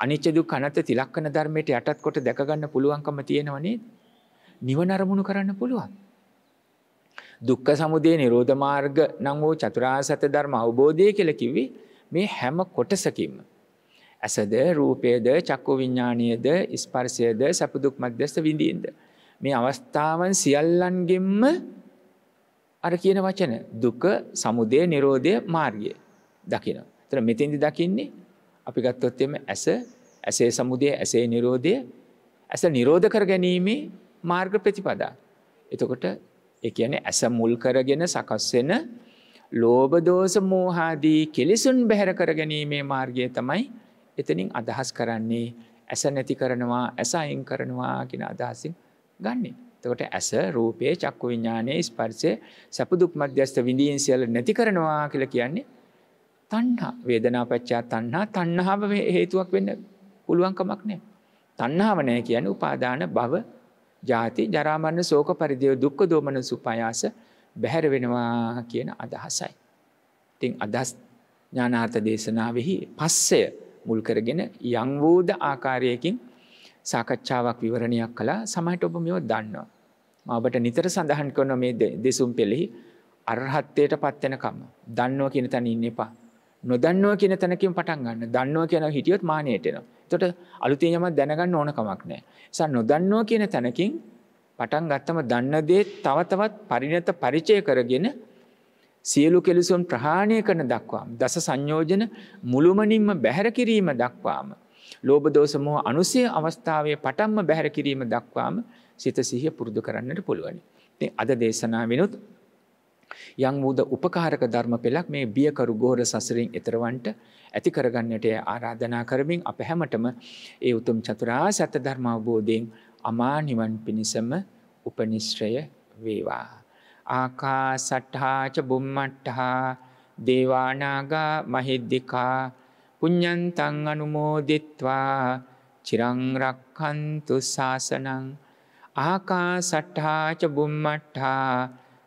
අනිච්චදු කනත තිලක්කන ධර්මයට යටත් කොට දැකගන්න පුළුවන්කම තියෙනවනේ නිවනරමුණු කරන්න පුළුවන්. දුක්ඛ සමුදය නිරෝධ මාර්ග නම් වූ චතුරාර්ය සත්‍ය ධර්ම අවබෝධය කියලා කිව්වේ මේ හැම කොටසකින්ම ඇසද රූපයේද චක්කු විඥානීයද ස්පර්ශයේද සැප දුක් මැදස්ත විඳින්ද මේ අවස්ථාවන් සියල්ලන්ගෙන්ම අර කියන වචන දුක සමුදය නිරෝධය මාර්ගය දකින. එතන මෙතෙන්දි දකින්නේ අපි ගත්තොත් එමෙ ඇස ඇසේ සමුදය ඇසේ නිරෝධය ඇස නිරෝධ කර ගැනීමේ මාර්ග ප්‍රතිපදා. එතකොට ඒ කියන්නේ ඇස මුල් කරගෙන සකස් වෙන ලෝභ දෝෂ මෝහාදී කෙලෙසුන් බැහැර කර ගැනීමේ මාර්ගය තමයි එතනින් අදහස් කරන්නේ ඇස නැති කරනවා ඇස අයින් කරනවා කියන අදහසින් ගන්නෙ. එතකොට ඇස රූපයේ චක්කු විඥානයේ ස්පර්ශයේ සැප දුක් මධ්‍යස්ථ විඳීන් සියල්ල නැති කරනවා කියලා කියන්නේ තණ්හා වේදනාපච්චා තණ්හා තණ්හාව හේතුවක් වෙන්න පුළුවන් කමක් නැහැ. තණ්හාව නැහැ කියන්නේ උපාදාන භව ජාති ජරාමන්න සෝක පරිදිව දුක්ක දෝමන සුපයාස බැහැර වෙනවා කියන අදහසයි. තිං අදස් ඥානාත දේශනාවෙහි පස්සය මුල් කරගෙන යංවෝධ ආකාරයකින් සාකච්ඡාවක් විවරණයක් කලා සමයිට ඔබ මෙෝ දන්නවා. ඔබට නිතර සඳහන් කරන මේ දෙසුම් පෙළෙහි අරහත්වයට පත්වෙනකම දන්නවා කියන තැන ඉන්න එපා නොදන්නවා කියන තැනකින් පටන් ගන්න දන්නවා කියන හිටියොත් මානයටනවා. තොට අලුතිය යම දැනගන්න ඕන කමක් නෑ. ස නොදන්නවා කියන තැනකින් පටන් ගත්තම දන්නදේ තවතවත් පරිණත පරිචය කරගෙන සියලු කෙලෙසුන් ප්‍රහාණය කරන දක්වාම්. දස සංයෝජන මුළුමනින්ම බැහැර කිරීම දක්වාම. ලෝබදෝසමෝ අනුසය අවස්ථාවේ පටම්ම බැහැර කිරීම දක්වාම සිත සිහිය පුරුදු කරන්නට පුළුවනි. අද දේශනා වෙනුත් යම් වූද උපකාරක ධර්ම පෙළක් මේ බියකරු ගෝර සසරින් එතරවන්ට ඇති කරගන්නට ආරාධනා කරමින් අප හැමටම ඒ උතුම් චතුරා සත්‍ය ධර්මාවබෝධයෙන් අමා නිවන් පිණිසම උපනිශ්‍රය වේවා. ආකා සට්හාච බුම්මට්ටහා දේවානාගා මහිද්දිකා පුඤ්ඥන්තං අනුමෝදිත්වා චිරංරක්කන්තු ශාසනං ආකා සට්හාච බුම්මට්ටහා